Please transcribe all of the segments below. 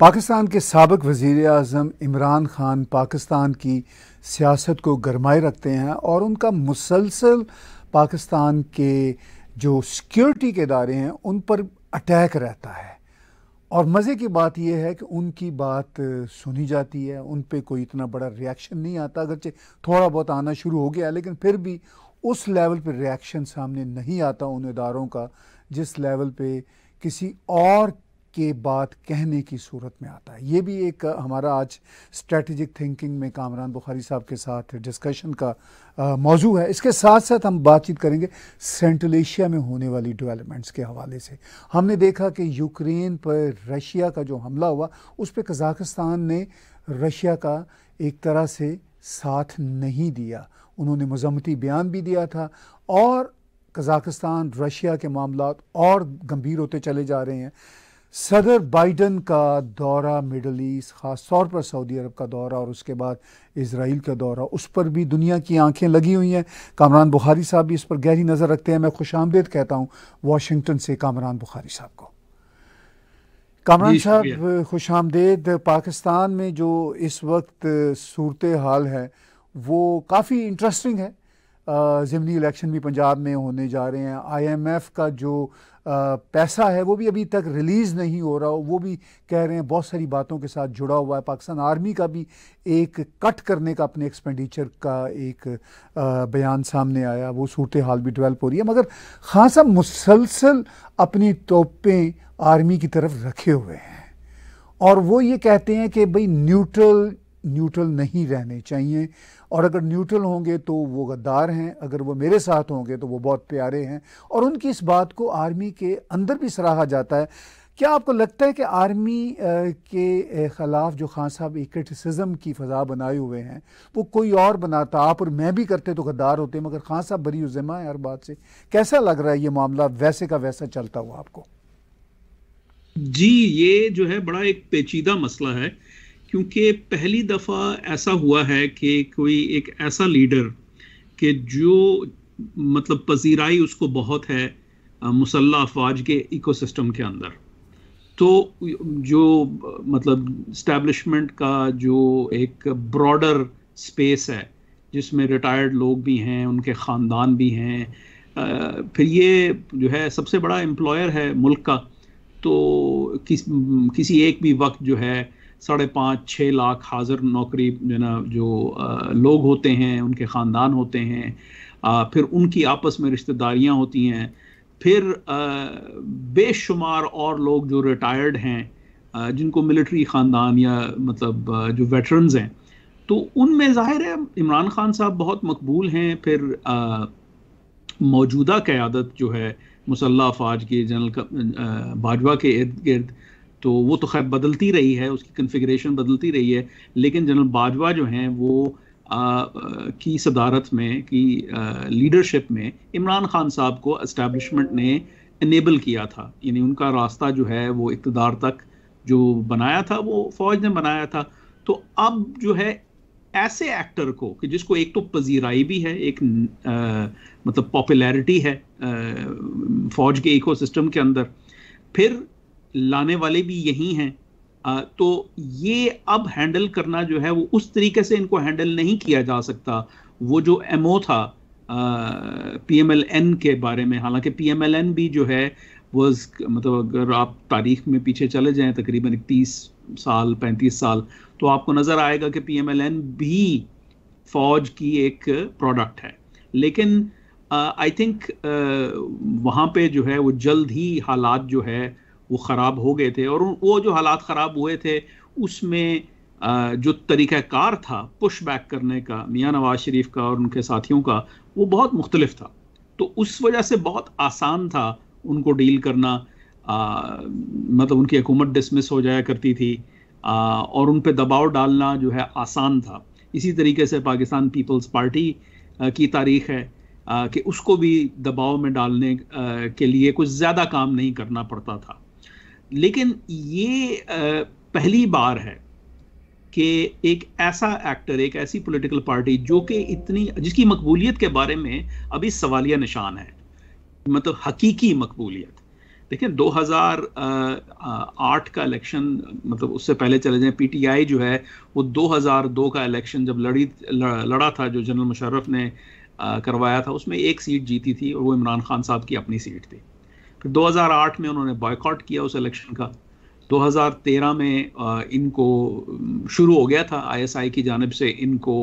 पाकिस्तान के सबक वज़ी अजम इमरान ख़ान पाकिस्तान की सियासत को गरमाए रखते हैं और उनका मुसलसल पाकिस्तान के जो सिक्योरिटी के इदारे हैं उन पर अटैक रहता है और मज़े की बात यह है कि उनकी बात सुनी जाती है उन पर कोई इतना बड़ा रिएक्शन नहीं आता अगरचे थोड़ा बहुत आना शुरू हो गया लेकिन फिर भी उस लेवल पर रिएक्शन सामने नहीं आता उन इदारों का जिस लेवल पर किसी और के बाद कहने की सूरत में आता है ये भी एक हमारा आज स्ट्रेटजिक थिंकिंग में कामरान बुखारी साहब के साथ डिस्कशन का मौजू है इसके साथ साथ हम बातचीत करेंगे सेंट्रल एशिया में होने वाली डेवलपमेंट्स के हवाले से हमने देखा कि यूक्रेन पर रशिया का जो हमला हुआ उस पर कजाकिस्तान ने रशिया का एक तरह से साथ नहीं दिया उन्होंने मजम्मती बयान भी दिया था और कजाकिस्तान रशिया के मामला और गंभीर होते चले जा रहे हैं सदर बाइडन का दौरा मिडल ईस्ट ख़ास तौर पर सऊदी अरब का दौरा और उसके बाद इसराइल का दौरा उस पर भी दुनिया की आंखें लगी हुई हैं कामरान बुखारी साहब भी इस पर गहरी नज़र रखते हैं मैं खुश आमदेद कहता हूँ वाशिंगटन से कामरान बुखारी साहब को कामरान साहब खुश आमदेद पाकिस्तान में जो इस वक्त सूरत हाल है वो काफ़ी इंटरेस्टिंग है ज़मनी इलेक्शन भी पंजाब में होने जा रहे हैं आईएमएफ का जो पैसा है वो भी अभी तक रिलीज़ नहीं हो रहा वो भी कह रहे हैं बहुत सारी बातों के साथ जुड़ा हुआ है पाकिस्तान आर्मी का भी एक कट करने का अपने एक्सपेंडिचर का एक बयान सामने आया वो सूरत हाल भी डिवेल्प हो रही है मगर खास साहब मुसलसल अपनी तोपें आर्मी की तरफ रखे हुए हैं और वो ये कहते हैं कि भाई न्यूट्रल न्यूट्रल नहीं रहने चाहिए और अगर न्यूट्रल होंगे तो वो गद्दार हैं अगर वो मेरे साथ होंगे तो वो बहुत प्यारे हैं और उनकी इस बात को आर्मी के अंदर भी सराहा जाता है क्या आपको लगता है कि आर्मी के ख़िलाफ़ जो खान साहब एक क्रिटिसिज्म की फ़जा बनाए हुए हैं वो कोई और बनाता आप और मैं भी करते तो गद्दार होते मगर खान साहब बरी उजमा है हर बात से कैसा लग रहा है ये मामला वैसे का वैसा चलता हुआ आपको जी ये जो है बड़ा एक पेचीदा मसला है क्योंकि पहली दफ़ा ऐसा हुआ है कि कोई एक ऐसा लीडर कि जो मतलब पजीराई उसको बहुत है मुसल्ह अफवाज के इकोसिस्टम के अंदर तो जो मतलब स्टैब्लिशमेंट का जो एक ब्रॉडर स्पेस है जिसमें रिटायर्ड लोग भी हैं उनके ख़ानदान भी हैं फिर ये जो है सबसे बड़ा एम्प्लॉयर है मुल्क का तो किस किसी एक भी वक्त जो है साढ़े पाँच छः लाख हाजिर नौकरी जो ना जो लोग होते हैं उनके ख़ानदान होते हैं फिर उनकी आपस में रिश्तेदारियाँ होती हैं फिर बेशुमार और लोग जो रिटायर्ड हैं जिनको मिलिट्री ख़ानदान या मतलब जो वेटरन्स हैं तो उनमें ज़ाहिर है इमरान खान साहब बहुत मकबूल हैं फिर मौजूदा क़्यादत जो है मुसल्ह फाज की जनरल बाजवा के इर्द गिर्द तो वो तो खैर बदलती रही है उसकी कन्फिग्रेशन बदलती रही है लेकिन जनरल बाजवा जो हैं वो आ, आ, की सदारत में की लीडरशिप में इमरान खान साहब को इस्टेब्लिशमेंट ने इनेबल किया था यानी उनका रास्ता जो है वो इकतदार तक जो बनाया था वो फौज ने बनाया था तो अब जो है ऐसे एक्टर को कि जिसको एक तो पजीराई भी है एक आ, मतलब पॉपुलैरिटी है आ, फौज के इकोसिस्टम के अंदर फिर लाने वाले भी यही हैं तो ये अब हैंडल करना जो है वो उस तरीके से इनको हैंडल नहीं किया जा सकता वो जो एमओ था एन के बारे में हालांकि एन भी जो है वो मतलब अगर आप तारीख में पीछे चले जाएं तकरीबन इकतीस साल पैंतीस साल तो आपको नज़र आएगा कि एन भी फौज की एक प्रोडक्ट है लेकिन आई थिंक वहाँ पे जो है वो जल्द ही हालात जो है वो ख़राब हो गए थे और वो जो हालात ख़राब हुए थे उसमें जो तरीक़ाकार था पुश बैक करने का मियाँ नवाज शरीफ का और उनके साथियों का वो बहुत मुख्तलिफ था तो उस वजह से बहुत आसान था उनको डील करना आ, मतलब उनकी हुकूमत डिसमिस हो जाया करती थी आ, और उन पर दबाव डालना जो है आसान था इसी तरीके से पाकिस्तान पीपल्स पार्टी की तारीख है कि उसको भी दबाव में डालने के लिए कुछ ज़्यादा काम नहीं करना पड़ता था लेकिन ये पहली बार है कि एक ऐसा एक्टर एक ऐसी पॉलिटिकल पार्टी जो कि इतनी जिसकी मकबूलियत के बारे में अभी सवालिया निशान है मतलब हकीकी मकबूलियत देखें 2008 का इलेक्शन मतलब उससे पहले चले जाएं पीटीआई जो है वो 2002 का इलेक्शन जब लड़ी लड़ा था जो जनरल मुशर्रफ ने करवाया था उसमें एक सीट जीती थी और वो इमरान खान साहब की अपनी सीट थी फिर 2008 में उन्होंने बॉयकॉट किया उस इलेक्शन का 2013 में इनको शुरू हो गया था आईएसआई की जानब से इनको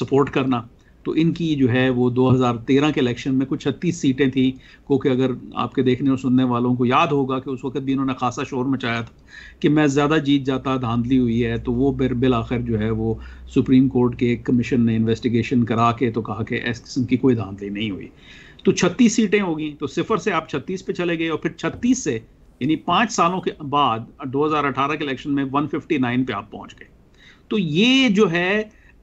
सपोर्ट करना तो इनकी जो है वो 2013 के इलेक्शन में कुछ छत्तीस सीटें थी क्योंकि अगर आपके देखने और सुनने वालों को याद होगा कि उस वक्त भी इन्होंने खासा शोर मचाया था कि मैं ज़्यादा जीत जाता धांधली हुई है तो वो फिर बिल आखिर जो है वो सुप्रीम कोर्ट के कमीशन ने इन्वेस्टिगेशन करा के तो कहा कि इस किस्म की कोई धांधली नहीं हुई तो 36 सीटें होगी तो सिफर से आप 36 पे चले गए और फिर 36 से यानी पांच सालों के बाद 2018 के इलेक्शन में 159 पे आप पहुंच गए तो ये जो है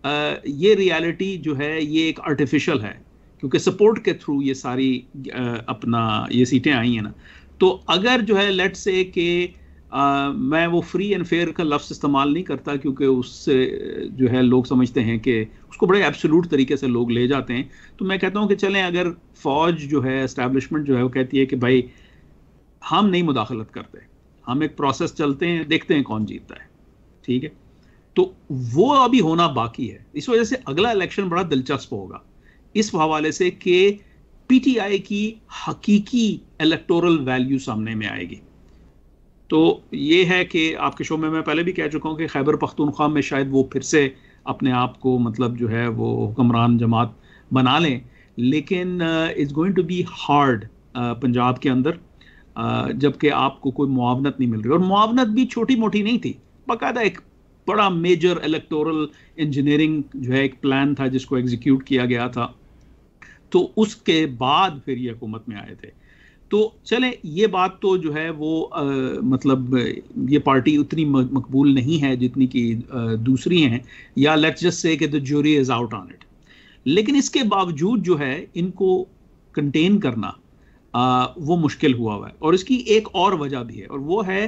आ, ये रियलिटी जो है ये एक आर्टिफिशियल है क्योंकि सपोर्ट के थ्रू ये सारी आ, अपना ये सीटें आई हैं ना तो अगर जो है लेट से के आ, मैं वो फ्री एंड फेयर का लफ्ज़ इस्तेमाल नहीं करता क्योंकि उससे जो है लोग समझते हैं कि उसको बड़े एब्सोलूट तरीके से लोग ले जाते हैं तो मैं कहता हूँ कि चलें अगर फ़ौज जो है इस्टेबलिशमेंट जो है वो कहती है कि भाई हम नहीं मुदाखलत करते हम एक प्रोसेस चलते हैं देखते हैं कौन जीतता है ठीक है तो वो अभी होना बाकी है इस वजह से अगला इलेक्शन बड़ा दिलचस्प होगा इस हवाले से कि पीटीआई की हकीकी इलेक्टोरल वैल्यू सामने में आएगी तो ये है कि आपके शो में मैं पहले भी कह चुका हूँ कि खैबर पख्तूनख्वा में शायद वो फिर से अपने आप को मतलब जो है वो हुक्मरान जमात बना लें लेकिन it's going to be hard Punjab के अंदर uh, जबकि आपको कोई मुआवनत नहीं मिल रही और मुआवनत भी छोटी मोटी नहीं थी बाकायदा एक बड़ा मेजर इलेक्टोरल इंजीनियरिंग जो है एक प्लान था जिसको एग्जीक्यूट किया गया था तो उसके बाद फिर ये हुकूमत में आए थे तो चले ये बात तो जो है वो आ, मतलब ये पार्टी उतनी मकबूल नहीं है जितनी कि दूसरी हैं या लेट्स जस्ट से कि the jury is out on it लेकिन इसके बावजूद जो है इनको कंटेन करना आ, वो मुश्किल हुआ हुआ है और इसकी एक और वजह भी है और वो है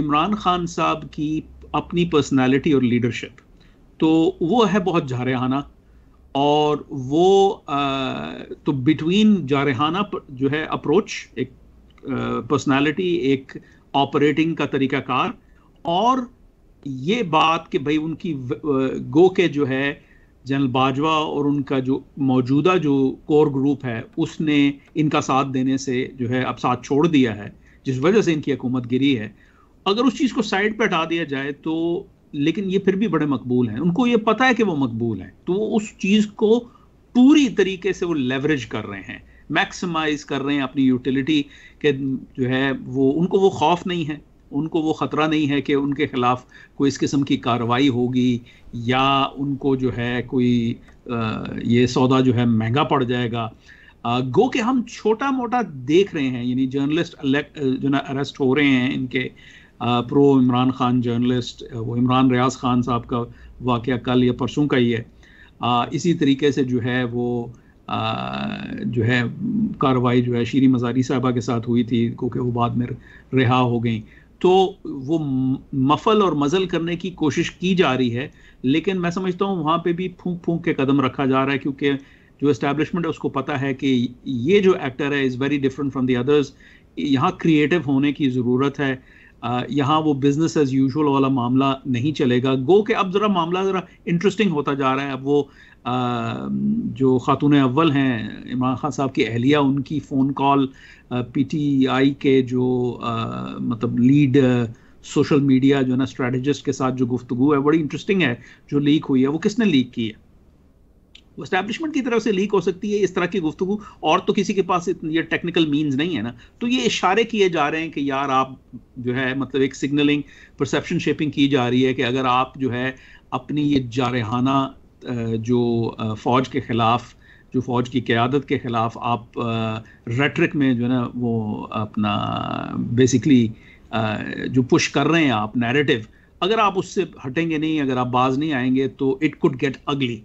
इमरान खान साहब की अपनी पर्सनालिटी और लीडरशिप तो वो है बहुत झारहाना और वो आ, तो बिटवीन जारहाना जो है अप्रोच एक पर्सनालिटी एक ऑपरेटिंग का तरीकाकार और ये बात कि भाई उनकी गो के जो है जनरल बाजवा और उनका जो मौजूदा जो कोर ग्रुप है उसने इनका साथ देने से जो है अब साथ छोड़ दिया है जिस वजह से इनकी हुकूमत गिरी है अगर उस चीज़ को साइड पर हटा दिया जाए तो लेकिन ये फिर भी बड़े मकबूल हैं उनको ये पता है कि वो मकबूल हैं तो वो उस चीज़ को पूरी तरीके से वो लेवरेज कर रहे हैं मैक्सिमाइज कर रहे हैं अपनी यूटिलिटी के जो है वो उनको वो खौफ नहीं है उनको वो ख़तरा नहीं है कि उनके ख़िलाफ़ कोई इस किस्म की कार्रवाई होगी या उनको जो है कोई ये सौदा जो है महंगा पड़ जाएगा गो के हम छोटा मोटा देख रहे हैं यानी जर्नलिस्ट जो ना अरेस्ट हो रहे हैं इनके प्रो इमरान खान जर्नलिस्ट वो इमरान रियाज खान साहब का वाक़ कल या परसों का ही है आ, uh, इसी तरीके से जो है वो आ, uh, जो है कार्रवाई जो है शीरी मजारी साहबा के साथ हुई थी क्योंकि वो बाद में रिहा हो गई तो वो मफल और मज़ल करने की कोशिश की जा रही है लेकिन मैं समझता हूँ वहाँ पे भी फूंक फूंक के कदम रखा जा रहा है क्योंकि जो इस्टेबलिशमेंट है उसको पता है कि ये जो एक्टर है is very different from the others यहाँ क्रिएटिव होने की ज़रूरत है यहाँ वो बिजनेस एज यूजल वाला मामला नहीं चलेगा गो के अब ज़रा मामला ज़रा इंटरेस्टिंग होता जा रहा है अब वो आ, जो खातून अव्वल हैं इमरान खान साहब की अहलिया उनकी फ़ोन कॉल पीटीआई के जो आ, मतलब लीड सोशल मीडिया जो है ना स्ट्रेटजिस्ट के साथ जो गुफ्तु है बड़ी इंटरेस्टिंग है जो लीक हुई है वो किसने लीक की है वो स्टैब्लिशमेंट की तरफ से लीक हो सकती है इस तरह की गुफ्तु और तो किसी के पास ये टेक्निकल मीन्स नहीं है ना तो ये इशारे किए जा रहे हैं कि यार आप जो है मतलब एक सिग्नलिंग परसेप्शन शेपिंग की जा रही है कि अगर आप जो है अपनी ये जारहाना जो फौज के ख़िलाफ़ जो फौज की क़्यादत के ख़िलाफ़ आप रेटरिक में जो है ना वो अपना बेसिकली जो पुश कर रहे हैं आप नैरेटिव अगर आप उससे हटेंगे नहीं अगर आप बाज नहीं आएंगे तो इट कुड गेट अगली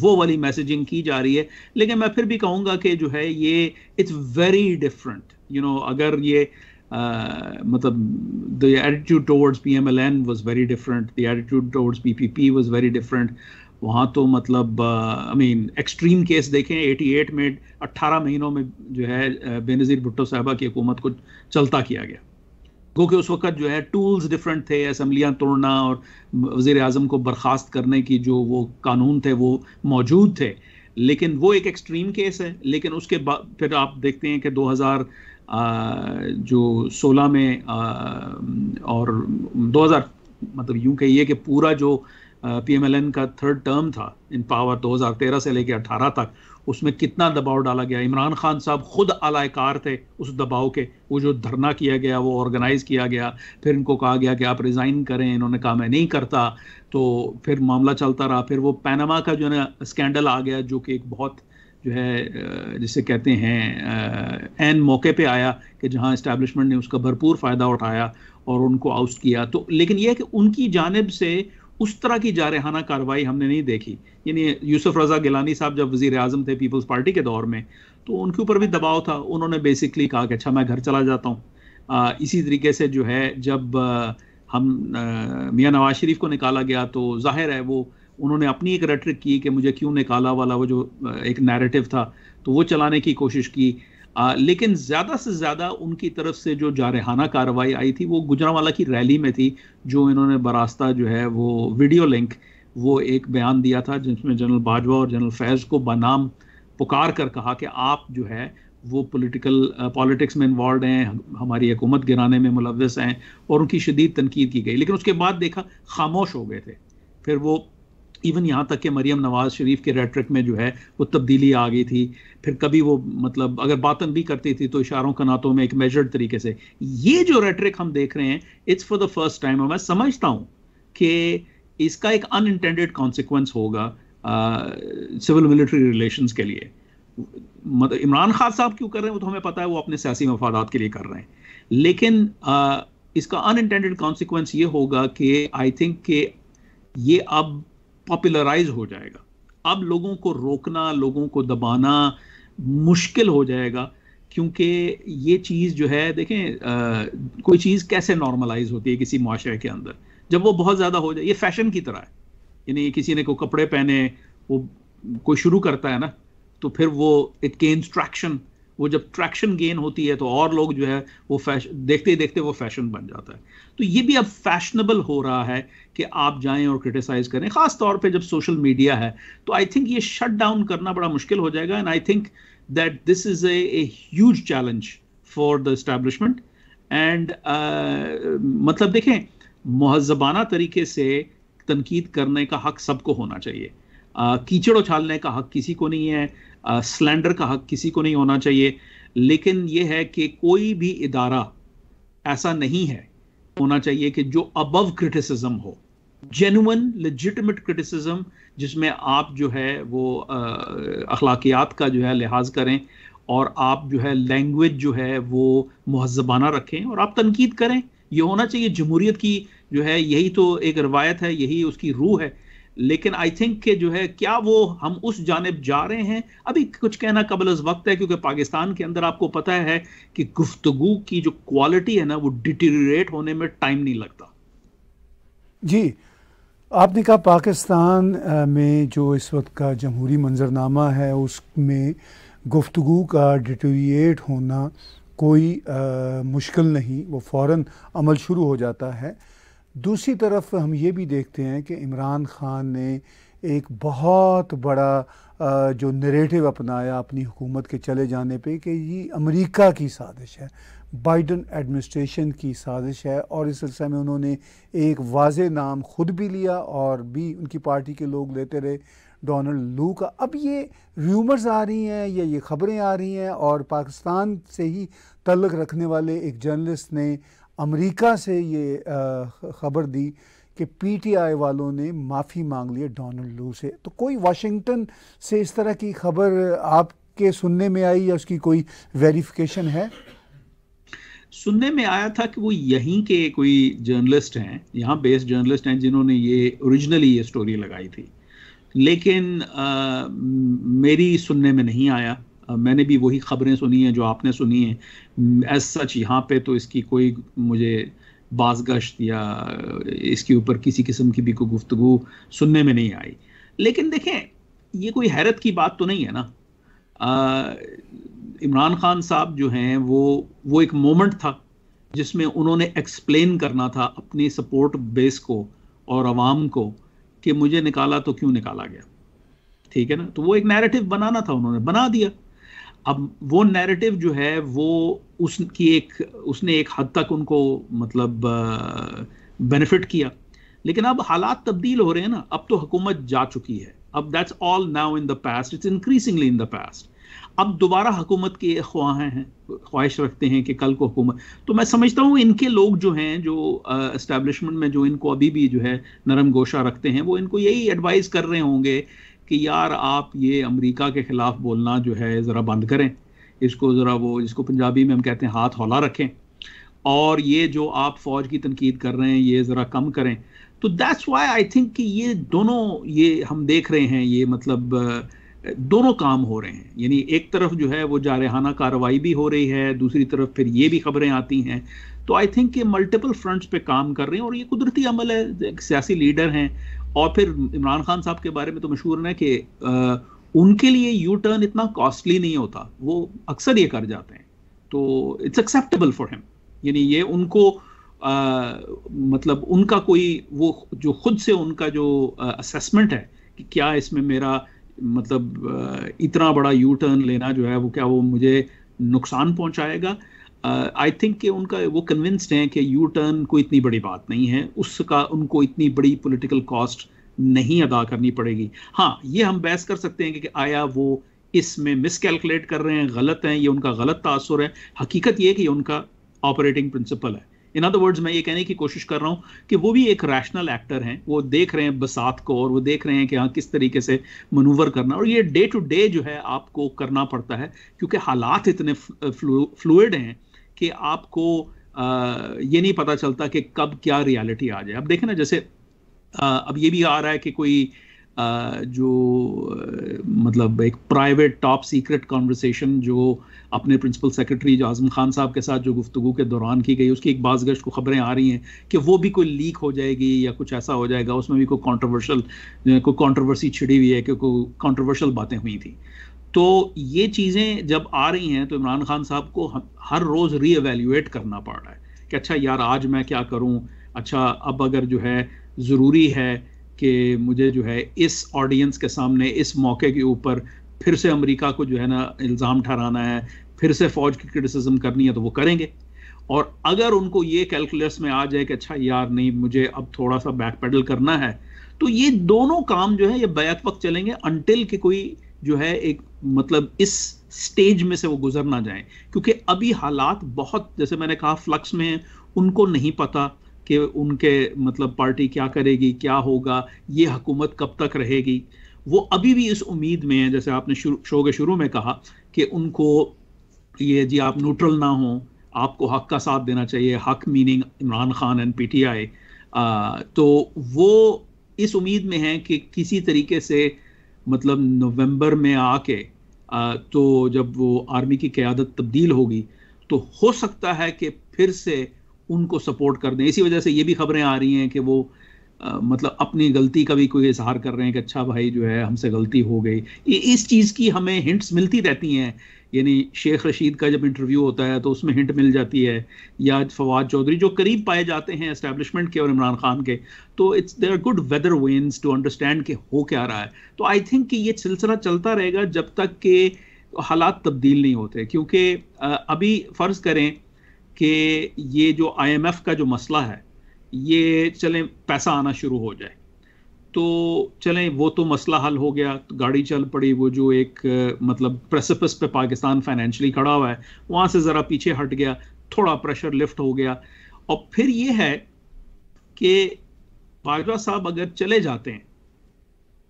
वो वाली मैसेजिंग की जा रही है लेकिन मैं फिर भी कहूँगा कि जो है ये it's very different you know अगर ये Uh, मतलब L N was very different the attitude The P P P was very different वहाँ तो मतलब आई मीन एक्सट्रीम केस देखें 88 में 18 महीनों में जो है बेनज़ीर भुट्टो साहबा की हुकूमत को चलता किया गया गो कि उस वक्त जो है टूल्स डिफरेंट थे असम्बलियाँ तोड़ना और वजीर अजम को बर्खास्त करने की जो वो कानून थे वो मौजूद थे लेकिन वो एक एक्सट्रीम केस है लेकिन उसके बाद फिर आप देखते हैं कि 2000 जो 16 में आ, और 2000 मतलब यूं कहिए कि पूरा जो पीएमएलएन का थर्ड टर्म था इन पावर 2013 से लेकर 18 तक उसमें कितना दबाव डाला गया इमरान खान साहब खुद अलायकार थे उस दबाव के वो जो धरना किया गया वो ऑर्गेनाइज किया गया फिर इनको कहा गया कि आप रिज़ाइन करें इन्होंने कहा मैं नहीं करता तो फिर मामला चलता रहा फिर वो पैनामा का जो है ना स्कैंडल आ गया जो कि एक बहुत जो है जिसे कहते हैं एन मौके पे आया कि जहां इस्टेब्लिशमेंट ने उसका भरपूर फ़ायदा उठाया और उनको आउट किया तो लेकिन यह कि उनकी जानब से उस तरह की जारहाना कार्रवाई हमने नहीं देखी यानी यूसुफ रजा गिलानी साहब जब वजीर अजम थे पीपल्स पार्टी के दौर में तो उनके ऊपर भी दबाव था उन्होंने बेसिकली कहा कि अच्छा मैं घर चला जाता हूँ इसी तरीके से जो है जब हम मियाँ नवाज शरीफ को निकाला गया तो जाहिर है वो उन्होंने अपनी एक रेटरिक की कि मुझे क्यों निकाला वाला वो जो एक नैरेटिव था तो वो चलाने की कोशिश की आ, लेकिन ज़्यादा से ज़्यादा उनकी तरफ से जो जारहाना कार्रवाई आई थी वो गुजरावाला की रैली में थी जो इन्होंने बरास्ता जो है वो वीडियो लिंक वो एक बयान दिया था जिसमें जनरल बाजवा और जनरल फैज़ को बनाम पुकार कर कहा कि आप जो है वो पॉलिटिकल पॉलिटिक्स में इन्वॉल्व हैं हमारी हुकूमत गिराने में मुलवस हैं और उनकी शदीद तनकीद की गई लेकिन उसके बाद देखा खामोश हो गए थे फिर वो इवन यहाँ तक कि मरियम नवाज शरीफ के रेट्रिक में जो है वो तब्दीली आ गई थी फिर कभी वो मतलब अगर बातन भी करती थी तो इशारों कनातों में एक मेजर्ड तरीके से ये जो रेटरिक हम देख रहे हैं it's for the first time और मैं समझता हूँ कि इसका एक अनइंटेंडेड कॉन्सिक्वेंस होगा सिविल मिलिट्री रिलेशन के लिए मतलब इमरान खान साहब क्यों कर रहे हैं वो तो हमें पता है वो अपने सियासी मफादात के लिए कर रहे हैं लेकिन आ, इसका अनइंटेंडेड कॉन्सिक्वेंस ये होगा कि आई थिंक कि ये अब पॉपुलराइज हो जाएगा अब लोगों को रोकना लोगों को दबाना मुश्किल हो जाएगा क्योंकि ये चीज़ जो है देखें आ, कोई चीज़ कैसे नॉर्मलाइज होती है किसी माशरे के अंदर जब वो बहुत ज़्यादा हो जाए ये फैशन की तरह है यानी किसी ने कोई कपड़े पहने वो कोई शुरू करता है ना तो फिर वो इट गेंस ट्रैक्शन वो जब ट्रैक्शन गेन होती है तो और लोग जो है वो फैशन देखते ही देखते वो फैशन बन जाता है तो ये भी अब फैशनेबल हो रहा है कि आप जाएं और क्रिटिसाइज करें खास तौर पे जब सोशल मीडिया है तो आई थिंक ये शट डाउन करना बड़ा मुश्किल हो जाएगा and I think that this is a huge challenge for the establishment and मतलब देखें महजबाना तरीके से तनकीद करने का हक सबको होना चाहिए कीचड़ उछालने का हक किसी को नहीं है सिलेंडर का हक किसी को नहीं होना चाहिए लेकिन यह है कि कोई भी इदारा ऐसा नहीं है होना चाहिए कि जो अबव क्रिटिसिज्म हो जेनुअन लेजिटमेट क्रिटिसिज्म जिसमें आप जो है वो अखलाकियात का जो है लिहाज करें और आप जो है लैंग्वेज जो है वो महजबाना रखें और आप तनकीद करें ये होना चाहिए जमहूरियत की जो है यही तो एक रवायत है यही उसकी रूह है लेकिन आई थिंक के जो है क्या वो हम उस जानब जा रहे हैं अभी कुछ कहना कबल अज वक्त है क्योंकि पाकिस्तान के अंदर आपको पता है कि गुफ्तगु की जो क्वालिटी है ना वो डिटेरिएट होने में टाइम नहीं लगता जी आपने कहा पाकिस्तान में जो इस वक्त का जमहूरी मंजरनामा है उसमें गुफ्तगु का डिटेरिएट होना कोई आ, मुश्किल नहीं वो फ़ौर अमल शुरू हो जाता है दूसरी तरफ हम ये भी देखते हैं कि इमरान खान ने एक बहुत बड़ा जो नरेटिव अपनाया अपनी हुकूमत के चले जाने पे कि ये अमेरिका की साजिश है बाइडन एडमिनिस्ट्रेशन की साजिश है और इस सिलसिले में उन्होंने एक वाज नाम खुद भी लिया और भी उनकी पार्टी के लोग लेते रहे डोनाल्ड लू का अब ये र्यूमर्स आ रही हैं या ये खबरें आ रही हैं और पाकिस्तान से ही तल्लक रखने वाले एक जर्नलिस्ट ने अमेरिका से ये ख़बर दी कि पीटीआई वालों ने माफ़ी मांग ली है डोनाल्ड लू से तो कोई वाशिंगटन से इस तरह की खबर आपके सुनने में आई या उसकी कोई वेरिफिकेशन है सुनने में आया था कि वो यहीं के कोई जर्नलिस्ट हैं यहाँ बेस्ड जर्नलिस्ट हैं जिन्होंने ये ओरिजिनली ये स्टोरी लगाई थी लेकिन आ, मेरी सुनने में नहीं आया मैंने भी वही खबरें सुनी हैं जो आपने सुनी हैं एज सच यहाँ पे तो इसकी कोई मुझे बाजगश्त या इसके ऊपर किसी किस्म की भी कोई गुफ्तगु सुनने में नहीं आई लेकिन देखें ये कोई हैरत की बात तो नहीं है ना इमरान खान साहब जो हैं वो वो एक मोमेंट था जिसमें उन्होंने एक्सप्लेन करना था अपनी सपोर्ट बेस को और आवाम को कि मुझे निकाला तो क्यों निकाला गया ठीक है ना तो वो एक नैरेटिव बनाना था उन्होंने बना दिया अब वो नैरेटिव जो है वो उसकी एक उसने एक हद तक उनको मतलब बेनिफिट किया लेकिन अब हालात तब्दील हो रहे हैं ना अब तो हुकूमत जा चुकी है अब that's all now in the past it's increasingly in the past अब दोबारा हुकूमत के ख्वाहें हैं ख्वाहिश रखते हैं कि कल को हुकूमत तो मैं समझता हूँ इनके लोग जो हैं जो इस्टेब्लिशमेंट में जो इनको अभी भी जो है नरम गोशा रखते हैं वो इनको यही एडवाइस कर रहे होंगे कि यार आप ये अमेरिका के ख़िलाफ़ बोलना जो है ज़रा बंद करें इसको ज़रा वो जिसको पंजाबी में हम कहते हैं हाथ हौला रखें और ये जो आप फौज की तनकीद कर रहे हैं ये ज़रा कम करें तो दैट्स वाई आई थिंक कि ये दोनों ये हम देख रहे हैं ये मतलब दोनों काम हो रहे हैं यानी एक तरफ जो है वो जारहाना कार्रवाई भी हो रही है दूसरी तरफ फिर ये भी खबरें आती हैं तो आई थिंक ये मल्टीपल फ्रंट्स पे काम कर रहे हैं और ये कुदरती अमल है सियासी लीडर हैं और फिर इमरान खान साहब के बारे में तो मशहूर है कि उनके लिए यू टर्न इतना कॉस्टली नहीं होता वो अक्सर ये कर जाते हैं तो इट्स एक्सेप्टेबल फॉर हिम यानी ये उनको आ, मतलब उनका कोई वो जो खुद से उनका जो असेसमेंट है कि क्या इसमें मेरा मतलब इतना बड़ा यू टर्न लेना जो है वो क्या वो मुझे नुकसान पहुंचाएगा आई uh, थिंक कि उनका वो कन्विंस्ड हैं कि यू टर्न कोई इतनी बड़ी बात नहीं है उसका उनको इतनी बड़ी पॉलिटिकल कॉस्ट नहीं अदा करनी पड़ेगी हाँ ये हम बहस कर सकते हैं कि, कि आया वो इसमें मिसकैलकुलेट कर रहे हैं गलत हैं ये उनका गलत तासर है हकीकत ये है कि ये उनका ऑपरेटिंग प्रिंसिपल है इन अदर वर्ड्स मैं ये कहने की कोशिश कर रहा हूँ कि वो भी एक रैशनल एक्टर हैं वो देख रहे हैं बसात को और वो देख रहे हैं कि हाँ किस तरीके से मनूवर करना और ये डे टू डे जो है आपको करना पड़ता है क्योंकि हालात इतने फ्लूड हैं कि आपको आ, ये नहीं पता चलता कि कब क्या रियलिटी आ जाए अब देखें ना जैसे आ, अब ये भी आ रहा है कि कोई आ, जो मतलब एक प्राइवेट टॉप सीक्रेट कॉन्वर्सेशन जो अपने प्रिंसिपल सेक्रेटरी जो आजम खान साहब के साथ जो गुफ्तु के दौरान की गई उसकी एक बाजगश को खबरें आ रही हैं कि वो भी कोई लीक हो जाएगी या कुछ ऐसा हो जाएगा उसमें भी कोई कॉन्ट्रोवर्शल कोई कॉन्ट्रोवर्सी छिड़ी हुई है कि कोई कॉन्ट्रोवर्शल बातें हुई थी तो ये चीज़ें जब आ रही हैं तो इमरान खान साहब को हर रोज़ रीएवेल्यूएट करना पड़ रहा है कि अच्छा यार आज मैं क्या करूं अच्छा अब अगर जो है ज़रूरी है कि मुझे जो है इस ऑडियंस के सामने इस मौके के ऊपर फिर से अमेरिका को जो है ना इल्ज़ाम ठहराना है फिर से फौज की क्रिटिसिज्म करनी है तो वो करेंगे और अगर उनको ये कैलकुलस में आ जाए कि अच्छा यार नहीं मुझे अब थोड़ा सा बैक पेडल करना है तो ये दोनों काम जो है ये बैक वक्त चलेंगे अनटिल की कोई जो है एक मतलब इस स्टेज में से वो गुजर ना जाए क्योंकि अभी हालात बहुत जैसे मैंने कहा फ्लक्स में है उनको नहीं पता कि उनके मतलब पार्टी क्या करेगी क्या होगा ये हुकूमत कब तक रहेगी वो अभी भी इस उम्मीद में है जैसे आपने शुरू शो के शुरू में कहा कि उनको ये जी आप न्यूट्रल ना हो आपको हक का साथ देना चाहिए हक meaning Imran Khan and PTI तो वो इस उम्मीद में है कि किसी तरीके से मतलब नवंबर में आके आ, तो जब वो आर्मी की क़्यादत तब्दील होगी तो हो सकता है कि फिर से उनको सपोर्ट कर दें इसी वजह से ये भी खबरें आ रही हैं कि वो आ, मतलब अपनी गलती का भी कोई इजहार कर रहे हैं कि अच्छा भाई जो है हमसे गलती हो गई ये इस चीज़ की हमें हिंट्स मिलती रहती हैं यानी शेख रशीद का जब इंटरव्यू होता है तो उसमें हिंट मिल जाती है या फवाद चौधरी जो करीब पाए जाते हैं इस्टेब्लिशमेंट के और इमरान खान के तो it's their good weather vanes to understand कि हो क्या रहा है तो आई थिंक कि ये सिलसिला चलता रहेगा जब तक के हालात तब्दील नहीं होते क्योंकि अभी फ़र्ज़ करें कि ये जो आईएमएफ का जो मसला है ये चलें पैसा आना शुरू हो जाए तो चलें वो तो मसला हल हो गया तो गाड़ी चल पड़ी वो जो एक मतलब प्रेसिपस पे पाकिस्तान फाइनेंशियली खड़ा हुआ है वहाँ से ज़रा पीछे हट गया थोड़ा प्रेशर लिफ्ट हो गया और फिर ये है कि बाजवा साहब अगर चले जाते हैं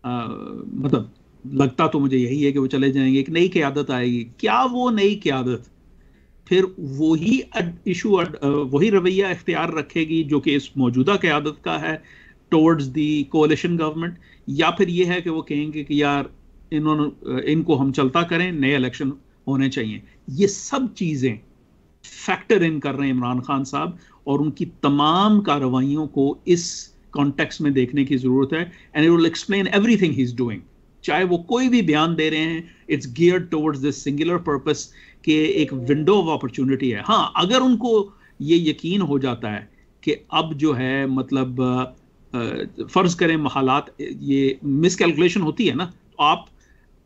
आ, मतलब लगता तो मुझे यही है कि वो चले जाएंगे एक नई क्यादत आएगी क्या वो नई क्यादत फिर वही इशू वही रवैया इख्तियार रखेगी जो कि इस मौजूदा क्यादत का है टोवर्ड्स दी कोलिशन गवर्नमेंट या फिर ये है कि वो कहेंगे कि यार इन्होंने इनको हम चलता करें नए इलेक्शन होने चाहिए ये सब चीज़ें फैक्टर इन कर रहे हैं इमरान खान साहब और उनकी तमाम कार्रवाइयों को इस कॉन्टेक्स्ट में देखने की ज़रूरत है and it will explain everything he is doing चाहे वो कोई भी बयान दे रहे हैं it's gear towards this singular purpose कि एक विंडो ऑफ अपॉर्चुनिटी है हाँ अगर उनको ये यकीन हो जाता है कि अब जो है मतलब फ़र्ज़ करें हालात ये मिसकैलकुलेशन होती है ना तो आप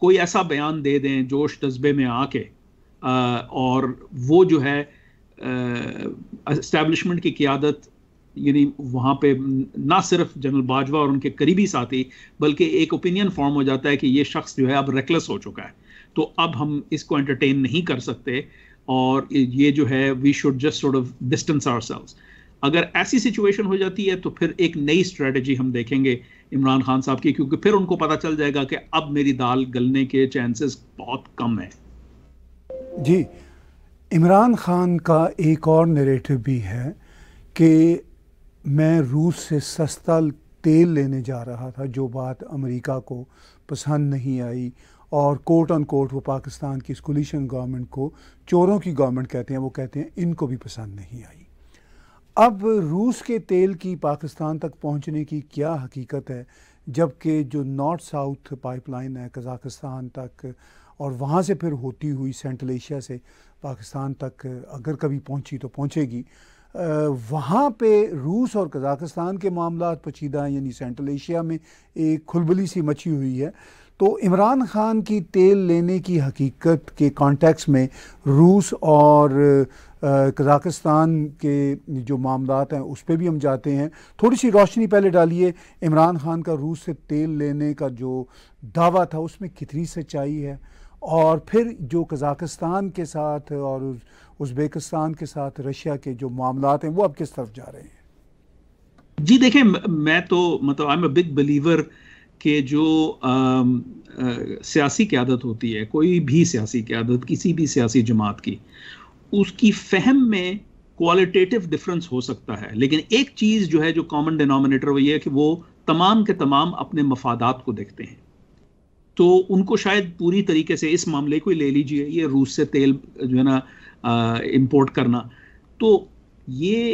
कोई ऐसा बयान दे दें जोश जज्बे में आके और वो जो है इस्टेबलिशमेंट की क्यादत यानी वहाँ पे ना सिर्फ जनरल बाजवा और उनके करीबी साथी बल्कि एक ओपिनियन फॉर्म हो जाता है कि ये शख्स जो है अब रेकलेस हो चुका है तो अब हम इसको एंटरटेन नहीं कर सकते और ये जो है we should just sort of distance are अगर ऐसी सिचुएशन हो जाती है तो फिर एक नई स्ट्रेटजी हम देखेंगे इमरान खान साहब की क्योंकि फिर उनको पता चल जाएगा कि अब मेरी दाल गलने के चांसेस बहुत कम है जी इमरान खान का एक और नरेटिव भी है कि मैं रूस से सस्ता तेल लेने जा रहा था जो बात अमेरिका को पसंद नहीं आई और कोर्ट ऑन कोर्ट वो पाकिस्तान की इस गवर्नमेंट को चोरों की गवर्नमेंट कहते हैं वो कहते हैं इनको भी पसंद नहीं आई अब रूस के तेल की पाकिस्तान तक पहुंचने की क्या हकीकत है जबकि जो नॉर्थ साउथ पाइपलाइन है कज़ाकिस्तान तक और वहाँ से फिर होती हुई सेंट्रल एशिया से पाकिस्तान तक अगर कभी पहुँची तो पहुँचेगी वहाँ पे रूस और कज़ाकिस्तान के मामला पचीदा यानी सेंट्रल एशिया में एक खुलबली सी मची हुई है तो इमरान खान की तेल लेने की हकीकत के कॉन्टेक्स में रूस और कज़ाकिस्तान के जो मामला हैं उस पर भी हम जाते हैं थोड़ी सी रोशनी पहले डालिए इमरान खान का रूस से तेल लेने का जो दावा था उसमें कितनी सच्चाई है और फिर जो कज़ाकिस्तान के साथ और उज़्बेकिस्तान के साथ रशिया के जो मामला हैं वो अब किस तरफ जा रहे हैं जी देखें मैं तो मतलब I am a big believer कि जो सियासी क्यादत होती है कोई भी सियासी क्यादत किसी भी सियासी जमात की उसकी फहम में क्वालिटेटिव डिफरेंस हो सकता है लेकिन एक चीज़ जो है जो कॉमन डिनोमिनेटर वो ये है कि वो तमाम के तमाम अपने मफादात को देखते हैं तो उनको शायद पूरी तरीके से इस मामले को ही ले लीजिए ये रूस से तेल जो है ना इम्पोर्ट करना तो ये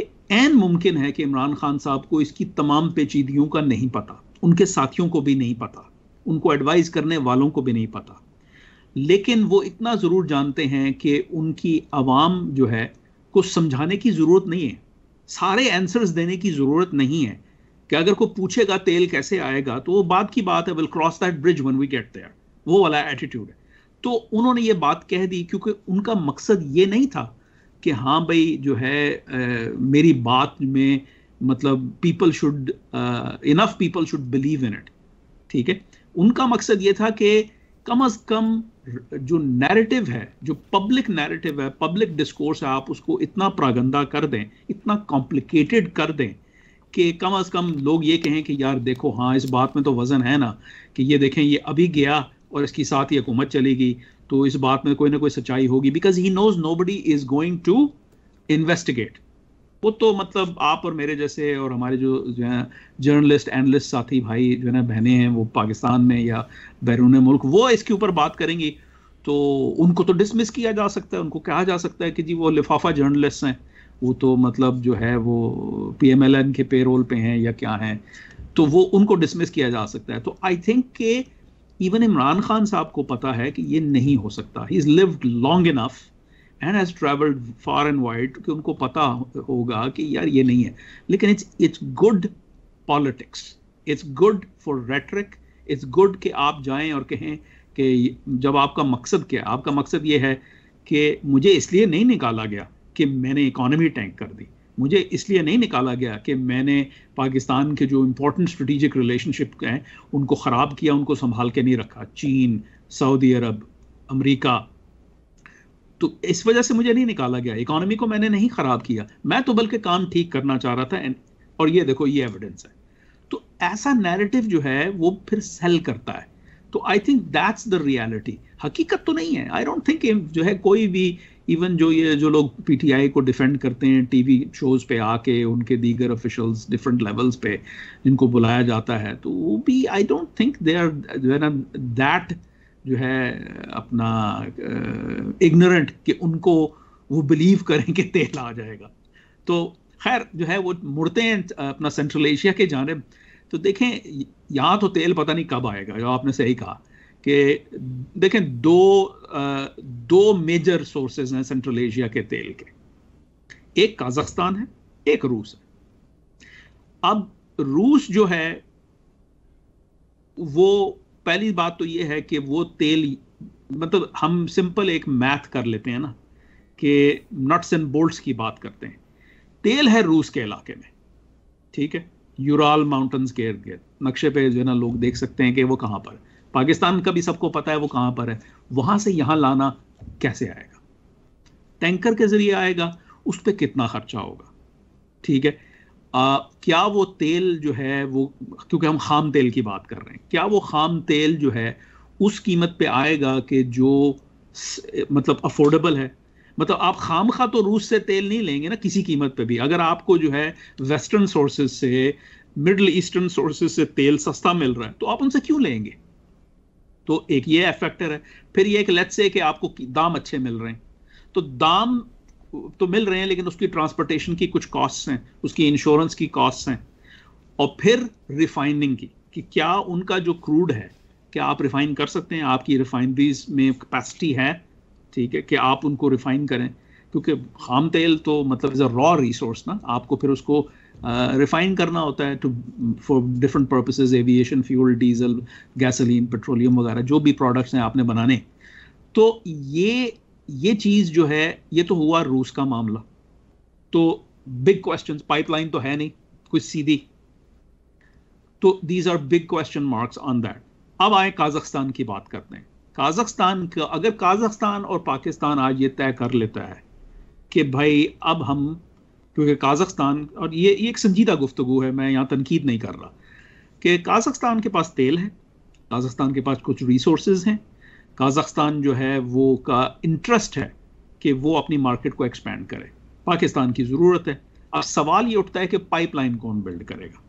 एन मुमकिन है कि इमरान खान साहब को इसकी तमाम पेचीदगियों का नहीं पता उनके साथियों को भी नहीं पता उनको एडवाइज करने वालों को भी नहीं पता लेकिन वो इतना ज़रूर जानते हैं कि उनकी आवाम जो है को समझाने की ज़रूरत नहीं है सारे आंसर्स देने की ज़रूरत नहीं है कि अगर कोई पूछेगा तेल कैसे आएगा तो वो बात की बात है will cross that bridge when we get there वो वाला एटीट्यूड है तो उन्होंने ये बात कह दी क्योंकि उनका मकसद ये नहीं था कि हाँ भाई जो है आ, मेरी बात में मतलब people should enough people should believe in it ठीक है उनका मकसद ये था कि कम अज कम जो नैरेटिव है जो पब्लिक नैरेटिव है पब्लिक डिस्कोर्स है आप उसको इतना प्रागंदा कर दें इतना कॉम्प्लिकेटेड कर दें कि कम अज कम लोग ये कहें कि यार देखो हाँ इस बात में तो वजन है ना कि ये देखें ये अभी गया और इसके साथ ही हुकूमत चलेगी तो इस बात में कोई ना कोई सच्चाई होगी because he knows nobody is going to investigate वो तो मतलब आप और मेरे जैसे और हमारे जो जो है जर्नलिस्ट एनलिस्ट साथी भाई जो है ना बहनें हैं वो पाकिस्तान में या बैरून मुल्क वो इसके ऊपर बात करेंगी तो उनको तो डिसमिस किया जा सकता है उनको कहा जा सकता है कि जी वो लिफाफा जर्नलिस्ट हैं वो तो मतलब जो है वो पी एम एल एन के पेरोल पे हैं या क्या हैं तो वो उनको डिसमिस किया जा सकता है तो आई थिंक के इवन इमरान खान साहब को पता है कि ये नहीं हो सकता he is lived long enough and has travelled far and wide कि उनको पता होगा कि यार ये नहीं है लेकिन it's it's good politics it's good for rhetoric it's good कि आप जाएं और कहें कि जब आपका मकसद क्या है आपका मकसद ये है कि मुझे इसलिए नहीं निकाला गया कि मैंने इकोनॉमी टैंक कर दी मुझे इसलिए नहीं निकाला गया कि मैंने पाकिस्तान के जो इम्पोर्टेंट स्ट्रेटिजिक रिलेशनशिप हैं उनको ख़राब किया उनको संभाल के नहीं रखा चीन सऊदी अरब अमरीका तो इस वजह से मुझे नहीं निकाला गया इकोनॉमी को मैंने नहीं खराब किया मैं तो बल्कि काम ठीक करना चाह रहा था और ये देखो ये एविडेंस है तो ऐसा नैरेटिव जो है वो फिर सेल करता है तो I think that's the reality हकीकत तो नहीं है आई डोंट थिंक जो है कोई भी इवन जो ये जो लोग पीटीआई को डिफेंड करते हैं टीवी शोज पे आके उनके दीगर ऑफिशल्स डिफरेंट लेवल्स पे इनको बुलाया जाता है तो वो भी I don't think they are that जो है अपना इग्नोरेंट कि उनको वो बिलीव करें कि तेल आ जाएगा तो खैर जो है वो मुड़ते हैं अपना सेंट्रल एशिया के जाने तो देखें यहाँ तो तेल पता नहीं कब आएगा जो आपने सही कहा कि देखें दो दो मेजर सोर्सेज हैं सेंट्रल एशिया के तेल के एक काजाकिस्तान है एक रूस है अब रूस जो है वो पहली बात तो ये है कि वो तेल मतलब हम सिंपल एक मैथ कर लेते हैं ना कि नट्स एंड बोल्ट्स की बात करते हैं तेल है रूस के इलाके में ठीक है यूराल माउंटेन्स के इर्द गिर्द नक्शे पे जो है ना लोग देख सकते हैं कि वो कहाँ पर है पाकिस्तान का भी सबको पता है वो कहाँ पर है वहां से यहाँ लाना कैसे आएगा टैंकर के ज़रिए आएगा उस पर कितना खर्चा होगा ठीक है आ, क्या वो तेल जो है वो क्योंकि हम खाम तेल की बात कर रहे हैं क्या वो खाम तेल जो है उस कीमत पे आएगा कि जो मतलब अफोर्डेबल है मतलब आप खाम खा तो रूस से तेल नहीं लेंगे ना किसी कीमत पे भी अगर आपको जो है वेस्टर्न सोर्सेज से मिडल ईस्टर्न सोर्सेज से तेल सस्ता मिल रहा है तो आप उनसे क्यों लेंगे तो एक ये फैक्टर है फिर ये एक लेट्स से कि आपको दाम अच्छे मिल रहे हैं तो दाम तो मिल रहे हैं लेकिन उसकी ट्रांसपोर्टेशन की कुछ कॉस्ट हैं उसकी इंश्योरेंस की कॉस्ट हैं और फिर रिफाइनिंग की कि क्या उनका जो क्रूड है क्या आप रिफाइन कर सकते हैं आपकी रिफाइनरीज में कैपेसिटी है ठीक है कि आप उनको रिफाइन करें क्योंकि खाम तेल तो मतलब इज़ अ रॉ रिसोर्स ना आपको फिर उसको रिफाइन uh, करना होता है to for different purposes aviation fuel diesel gasoline petroleum वगैरह जो भी प्रोडक्ट्स हैं आपने बनाने तो ये ये चीज़ जो है ये तो हुआ रूस का मामला तो बिग क्वेश्चन पाइपलाइन तो है नहीं कुछ सीधी तो these are big question marks on that अब आए काजस्तान की बात करते हैं काजस्तान का अगर काजस्तान और पाकिस्तान आज ये तय कर लेता है कि भाई अब हम क्योंकि काजस्तान और ये, ये एक संजीदा गुफ्तु है मैं यहाँ तनकीद नहीं कर रहा कि काजस्तान के पास तेल है काजस्तान के पास कुछ रिसोर्स हैं काज़ाख्स्तान जो है वो का इंटरेस्ट है कि वो अपनी मार्केट को एक्सपेंड करे पाकिस्तान की ज़रूरत है अब सवाल ये उठता है कि पाइपलाइन कौन बिल्ड करेगा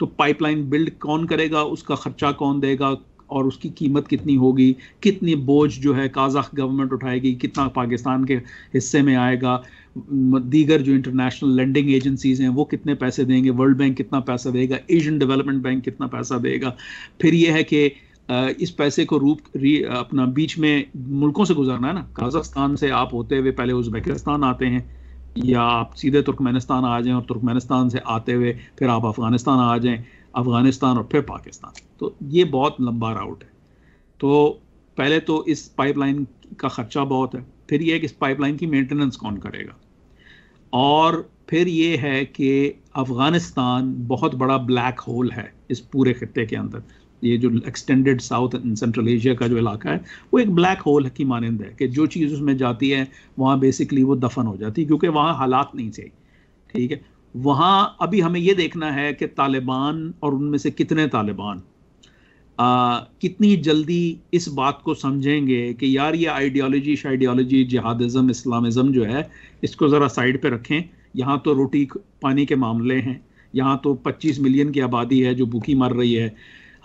तो पाइपलाइन बिल्ड कौन करेगा उसका ख़र्चा कौन देगा और उसकी कीमत कितनी होगी कितनी बोझ जो है काजाख गवर्नमेंट उठाएगी कितना पाकिस्तान के हिस्से में आएगा दीगर जो इंटरनेशनल लैंडिंग एजेंसीज हैं वो कितने पैसे देंगे वर्ल्ड बैंक कितना पैसा देगा एशियन डेवलपमेंट बैंक कितना पैसा देगा फिर यह है कि इस पैसे को रूप अपना बीच में मुल्कों से गुजरना है ना काजाकिस्तान से आप होते हुए पहले उज्बेकिस्तान आते हैं या आप सीधे तुर्कमेनिस्तान आ जाएं और तुर्कमेनिस्तान से आते हुए फिर आप अफ़गानिस्तान आ जाएं अफ़गानिस्तान और फिर पाकिस्तान तो ये बहुत लंबा राउट है तो पहले तो इस पाइपलाइन का ख़र्चा बहुत है फिर यह है कि इस पाइपलाइन की मेंटेनेंस कौन करेगा और फिर ये है कि अफ़गानिस्तान बहुत बड़ा ब्लैक होल है इस पूरे खत्े के अंदर ये जो एक्सटेंडेड साउथ सेंट्रल एशिया का जो इलाका है वो एक ब्लैक होल की मानंद है कि जो चीज़ उसमें जाती है वहाँ बेसिकली वो दफन हो जाती है क्योंकि वहाँ हालात नहीं थे ठीक है वहाँ अभी हमें ये देखना है कि तालिबान और उनमें से कितने तालिबान आ, कितनी जल्दी इस बात को समझेंगे कि यार ये आइडियोलॉजी शाइडियोलॉजी जिहादिज़म इस्लामिज़म जो है इसको ज़रा साइड पे रखें यहाँ तो रोटी पानी के मामले हैं यहाँ तो 25 मिलियन की आबादी है जो भूखी मर रही है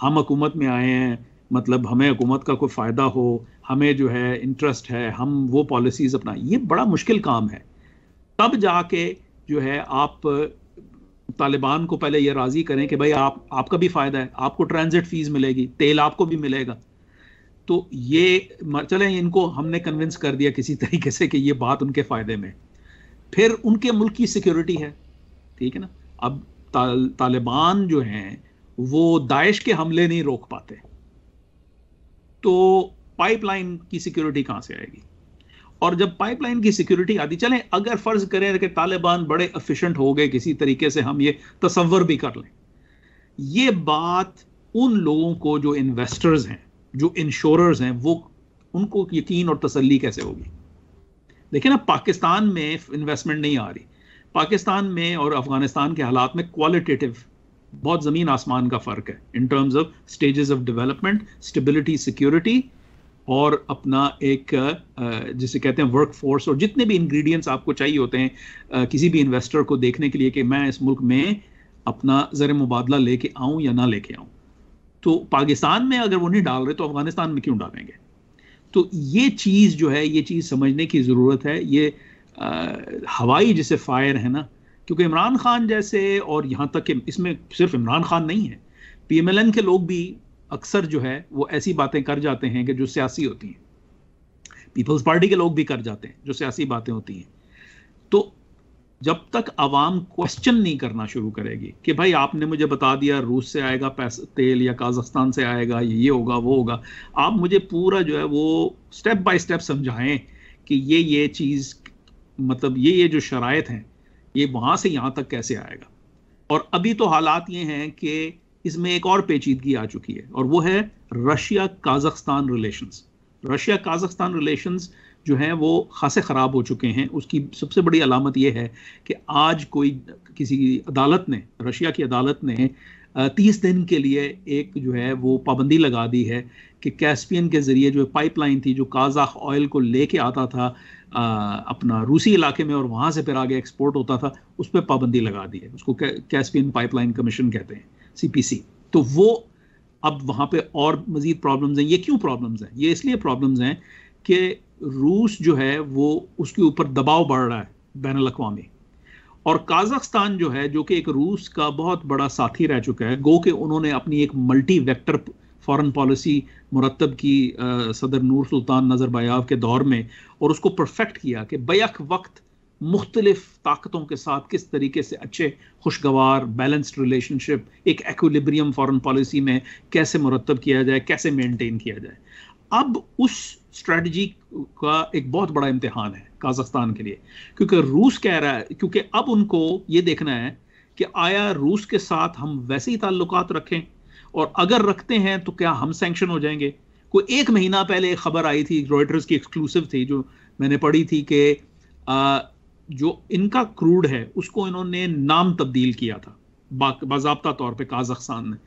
हम हुकूमत में आए हैं मतलब हमें हुकूमत का कोई फ़ायदा हो हमें जो है इंटरेस्ट है हम वो पॉलिसीज़ अपना ये बड़ा मुश्किल काम है तब जाके जो है आप तालिबान को पहले ये राज़ी करें कि भाई आप आपका भी फ़ायदा है आपको ट्रांजिट फ़ीस मिलेगी तेल आपको भी मिलेगा तो ये चलें इनको हमने कन्विंस कर दिया किसी तरीके से कि ये बात उनके फ़ायदे में फिर उनके मुल्क की सिक्योरिटी है ठीक है ना अब ताल, तालिबान जो हैं वो दाइश के हमले नहीं रोक पाते तो पाइपलाइन की सिक्योरिटी कहां से आएगी और जब पाइपलाइन की सिक्योरिटी आती चले अगर फर्ज करें कि तालिबान बड़े एफिशिएंट हो गए किसी तरीके से हम ये तस्वर भी कर लें ये बात उन लोगों को जो इन्वेस्टर्स हैं जो इंश्योरर्स हैं वो उनको यकीन और तसल्ली कैसे होगी देखिए ना पाकिस्तान में इन्वेस्टमेंट नहीं आ रही पाकिस्तान में और अफगानिस्तान के हालात में क्वालिटेटिव बहुत ज़मीन आसमान का फ़र्क है in terms of stages of development stability security और अपना एक जिसे कहते हैं वर्क फोर्स और जितने भी इंग्रेडिएंट्स आपको चाहिए होते हैं किसी भी इन्वेस्टर को देखने के लिए कि मैं इस मुल्क में अपना ज़र मुबादला लेके आऊं या ना लेके आऊं तो पाकिस्तान में अगर वो नहीं डाल रहे तो अफगानिस्तान में क्यों डालेंगे तो ये चीज़ जो है ये चीज़ समझने की ज़रूरत है ये आ, हवाई जिसे फायर है ना क्योंकि इमरान खान जैसे और यहाँ तक कि इसमें सिर्फ इमरान खान नहीं है पीएमएलएन के लोग भी अक्सर जो है वो ऐसी बातें कर जाते हैं कि जो सियासी होती हैं पीपल्स पार्टी के लोग भी कर जाते हैं जो सियासी बातें होती हैं तो जब तक आवाम क्वेश्चन नहीं करना शुरू करेगी कि भाई आपने मुझे बता दिया रूस से आएगा पैसा तेल या काजस्तान से आएगा ये होगा वो होगा आप मुझे पूरा जो है वो स्टेप बाय स्टेप समझाएं कि ये ये चीज़ मतलब ये ये जो शराय हैं ये वहां से यहां तक कैसे आएगा और अभी तो हालात ये हैं कि इसमें एक और पेचीदगी आ चुकी है और वो है Russia Kazakhstan relations Russia Kazakhstan relations जो हैं वो खासे ख़राब हो चुके हैं उसकी सबसे बड़ी अलामत यह है कि आज कोई किसी अदालत ने रशिया की अदालत ने तीस दिन के लिए एक जो है वो पाबंदी लगा दी है कि कैस्पियन के ज़रिए जो पाइपलाइन थी जो काजाख ऑयल को लेके आता था अपना रूसी इलाके में और वहाँ से फिर आगे एक्सपोर्ट होता था उस पर पाबंदी लगा दी है उसको कैस्पियन पाइपलाइन कमीशन कहते हैं सीपीसी तो वो अब वहाँ पे और मज़ीद प्रॉब्लम्स हैं ये क्यों प्रॉब्लम्स हैं ये इसलिए प्रॉब्लम्स हैं कि रूस जो है वो उसके ऊपर दबाव बढ़ रहा है बैन अवी और काजस्तान जो है जो कि एक रूस का बहुत बड़ा साथी रह चुका है गो के उन्होंने अपनी एक मल्टी वेक्टर फॉरेन पॉलिसी मुरतब की आ, सदर नूर सुल्तान बयाव के दौर में और उसको परफेक्ट किया कि बैक वक्त मुख्तलिफ ताकतों के साथ किस तरीके से अच्छे खुशगवार बैलेंस्ड रिलेशनशिप एक एक्लिब्रियम फॉरेन पॉलिसी में कैसे मुरतब किया जाए कैसे मेंटेन किया जाए अब उस स्ट्रेटजी का एक बहुत बड़ा इम्तहान है काजस्तान के लिए क्योंकि रूस कह रहा है क्योंकि अब उनको ये देखना है कि आया रूस के साथ हम वैसे ही ताल्लुकात रखें और अगर रखते हैं तो क्या हम सेंक्शन हो जाएंगे कोई एक महीना पहले एक खबर आई थी रॉयटर्स की एक्सक्लूसिव थी जो मैंने पढ़ी थी कि जो इनका क्रूड है उसको इन्होंने नाम तब्दील किया था बाबा तौर पे काजखस्तान ने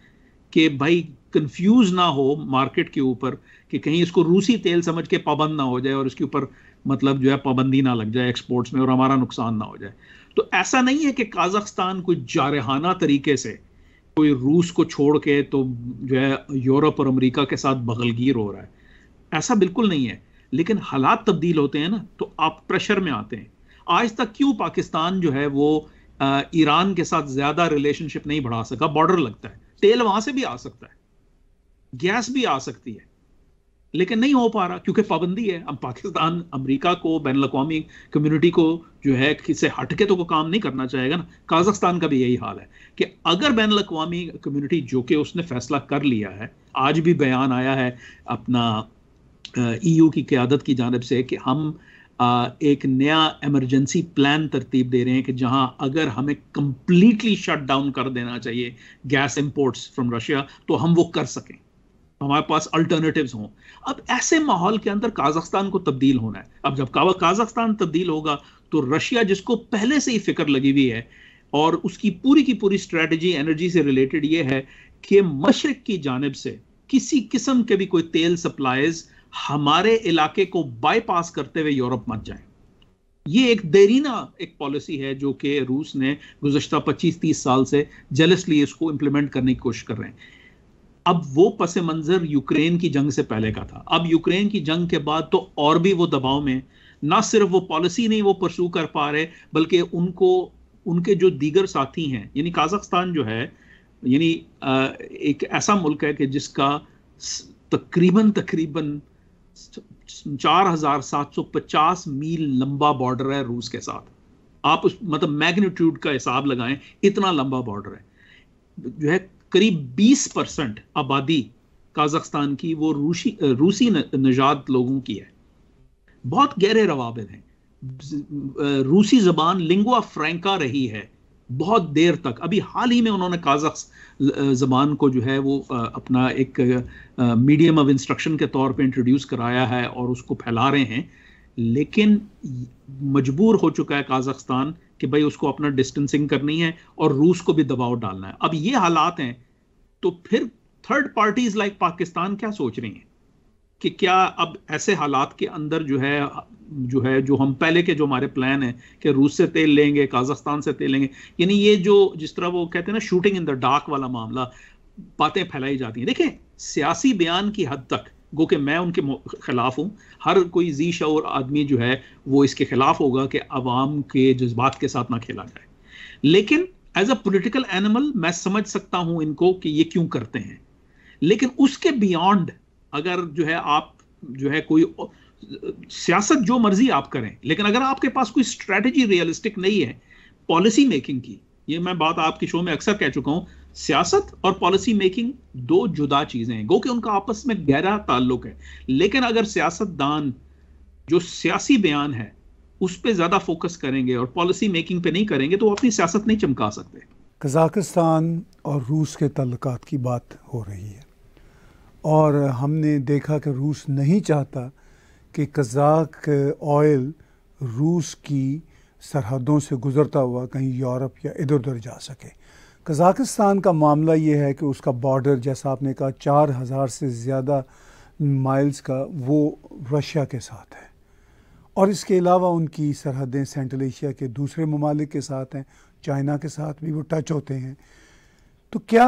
कि भाई कंफ्यूज ना हो मार्केट के ऊपर कि कहीं इसको रूसी तेल समझ के पाबंद ना हो जाए और इसके ऊपर मतलब जो है पाबंदी ना लग जाए एक्सपोर्ट्स में और हमारा नुकसान ना हो जाए तो ऐसा नहीं है कि काजखस्तान कोई जारहाना तरीके से कोई रूस को छोड़ के तो जो है यूरोप और अमेरिका के साथ बगलगीर हो रहा है ऐसा बिल्कुल नहीं है लेकिन हालात तब्दील होते हैं ना तो आप प्रेशर में आते हैं आज तक क्यों पाकिस्तान जो है वो ईरान के साथ ज्यादा रिलेशनशिप नहीं बढ़ा सका बॉर्डर लगता है तेल वहां से भी आ सकता है गैस भी आ सकती है लेकिन नहीं हो पा रहा क्योंकि पाबंदी है अब पाकिस्तान अमेरिका को बैन अवी कम्युनिटी को जो है किसे हटके तो को काम नहीं करना चाहेगा ना काजस्तान का भी यही हाल है कि अगर बैन अवी कम्युनिटी जो कि उसने फैसला कर लिया है आज भी बयान आया है अपना ईयू e की क्यादत की जानब से कि हम एक नया एमरजेंसी प्लान तरतीब दे रहे हैं कि जहां अगर हमें कंप्लीटली शट डाउन कर देना चाहिए गैस इंपोर्ट्स फ्रॉम रशिया तो हम वो कर सकें हमारे पास अल्टरनेटिव हों अब ऐसे माहौल के अंदर काजाख्स्तान को तब्दील होना है अब जब काजाख्स्तान तब्दील होगा तो रशिया जिसको पहले से ही फिक्र लगी हुई है और उसकी पूरी की पूरी स्ट्रेटजी एनर्जी से रिलेटेड ये है कि मशरक की जानब से किसी किस्म के भी कोई तेल सप्लाईज हमारे इलाके को बाईपास करते हुए यूरोप मत जाए ये एक देरीना एक पॉलिसी है जो कि रूस ने गुजशत 25-30 साल से जेलसली इसको इंप्लीमेंट करने की कोशिश कर रहे हैं अब वो पस मंज़र यूक्रेन की जंग से पहले का था अब यूक्रेन की जंग के बाद तो और भी वो दबाव में ना सिर्फ वो पॉलिसी नहीं वो परसू कर पा रहे बल्कि उनको उनके जो दीगर साथी हैं यानी काजाखस्तान जो है यानी एक ऐसा मुल्क है कि जिसका तकरीबन तकरीबन 4750 मील लंबा बॉर्डर है रूस के साथ आप उस मतलब मैग्नीट्यूड का हिसाब लगाएं इतना लंबा बॉर्डर है जो है करीब 20 परसेंट आबादी काजस्तान की वो रूसी रूसी नजात लोगों की है बहुत गहरे रवाबित हैं रूसी जबान लिंगुआ फ्रेंका रही है बहुत देर तक अभी हाल ही में उन्होंने काजक जबान को जो है वो अपना एक मीडियम ऑफ इंस्ट्रक्शन के तौर पे इंट्रोड्यूस कराया है और उसको फैला रहे हैं लेकिन मजबूर हो चुका है काजाकिस्तान कि भाई उसको अपना डिस्टेंसिंग करनी है और रूस को भी दबाव डालना है अब ये हालात हैं तो फिर थर्ड पार्टीज लाइक पाकिस्तान क्या सोच रही हैं कि क्या अब ऐसे हालात के अंदर जो है जो है जो हम पहले के जो हमारे प्लान है कि रूस से तेल लेंगे काजस्तान से तेल लेंगे यानी ये जो जिस तरह वो कहते हैं ना शूटिंग इन द डार्क वाला मामला बातें फैलाई जाती हैं देखिए सियासी बयान की हद तक गो कि मैं उनके खिलाफ हूँ हर कोई जी शौर आदमी जो है वो इसके खिलाफ होगा कि आवाम के जज्बात के साथ ना खेला जाए लेकिन एज अ पोलिटिकल एनिमल मैं समझ सकता हूँ इनको कि ये क्यों करते हैं लेकिन उसके बियॉन्ड अगर जो है आप जो है कोई सियासत जो मर्जी आप करें लेकिन अगर आपके पास कोई स्ट्रेटजी रियलिस्टिक नहीं है पॉलिसी मेकिंग की ये मैं बात आपके शो में अक्सर कह चुका हूँ सियासत और पॉलिसी मेकिंग दो जुदा चीजें हैं गो कि उनका आपस में गहरा ताल्लुक है लेकिन अगर सियासतदान जो सियासी बयान है उस पर ज्यादा फोकस करेंगे और पॉलिसी मेकिंग पे नहीं करेंगे तो वो अपनी सियासत नहीं चमका सकते कजाकिस्तान और रूस के तल्लक की बात हो रही है और हमने देखा कि रूस नहीं चाहता कि कजाक ऑयल रूस की सरहदों से गुज़रता हुआ कहीं यूरोप या इधर उधर जा सके कज़ाकिस्तान का मामला ये है कि उसका बॉर्डर जैसा आपने कहा चार हज़ार से ज़्यादा माइल्स का वो रशिया के साथ है और इसके अलावा उनकी सरहदें सेंट्रल एशिया के दूसरे ममालिक के साथ हैं चाइना के साथ भी वो टच होते हैं तो क्या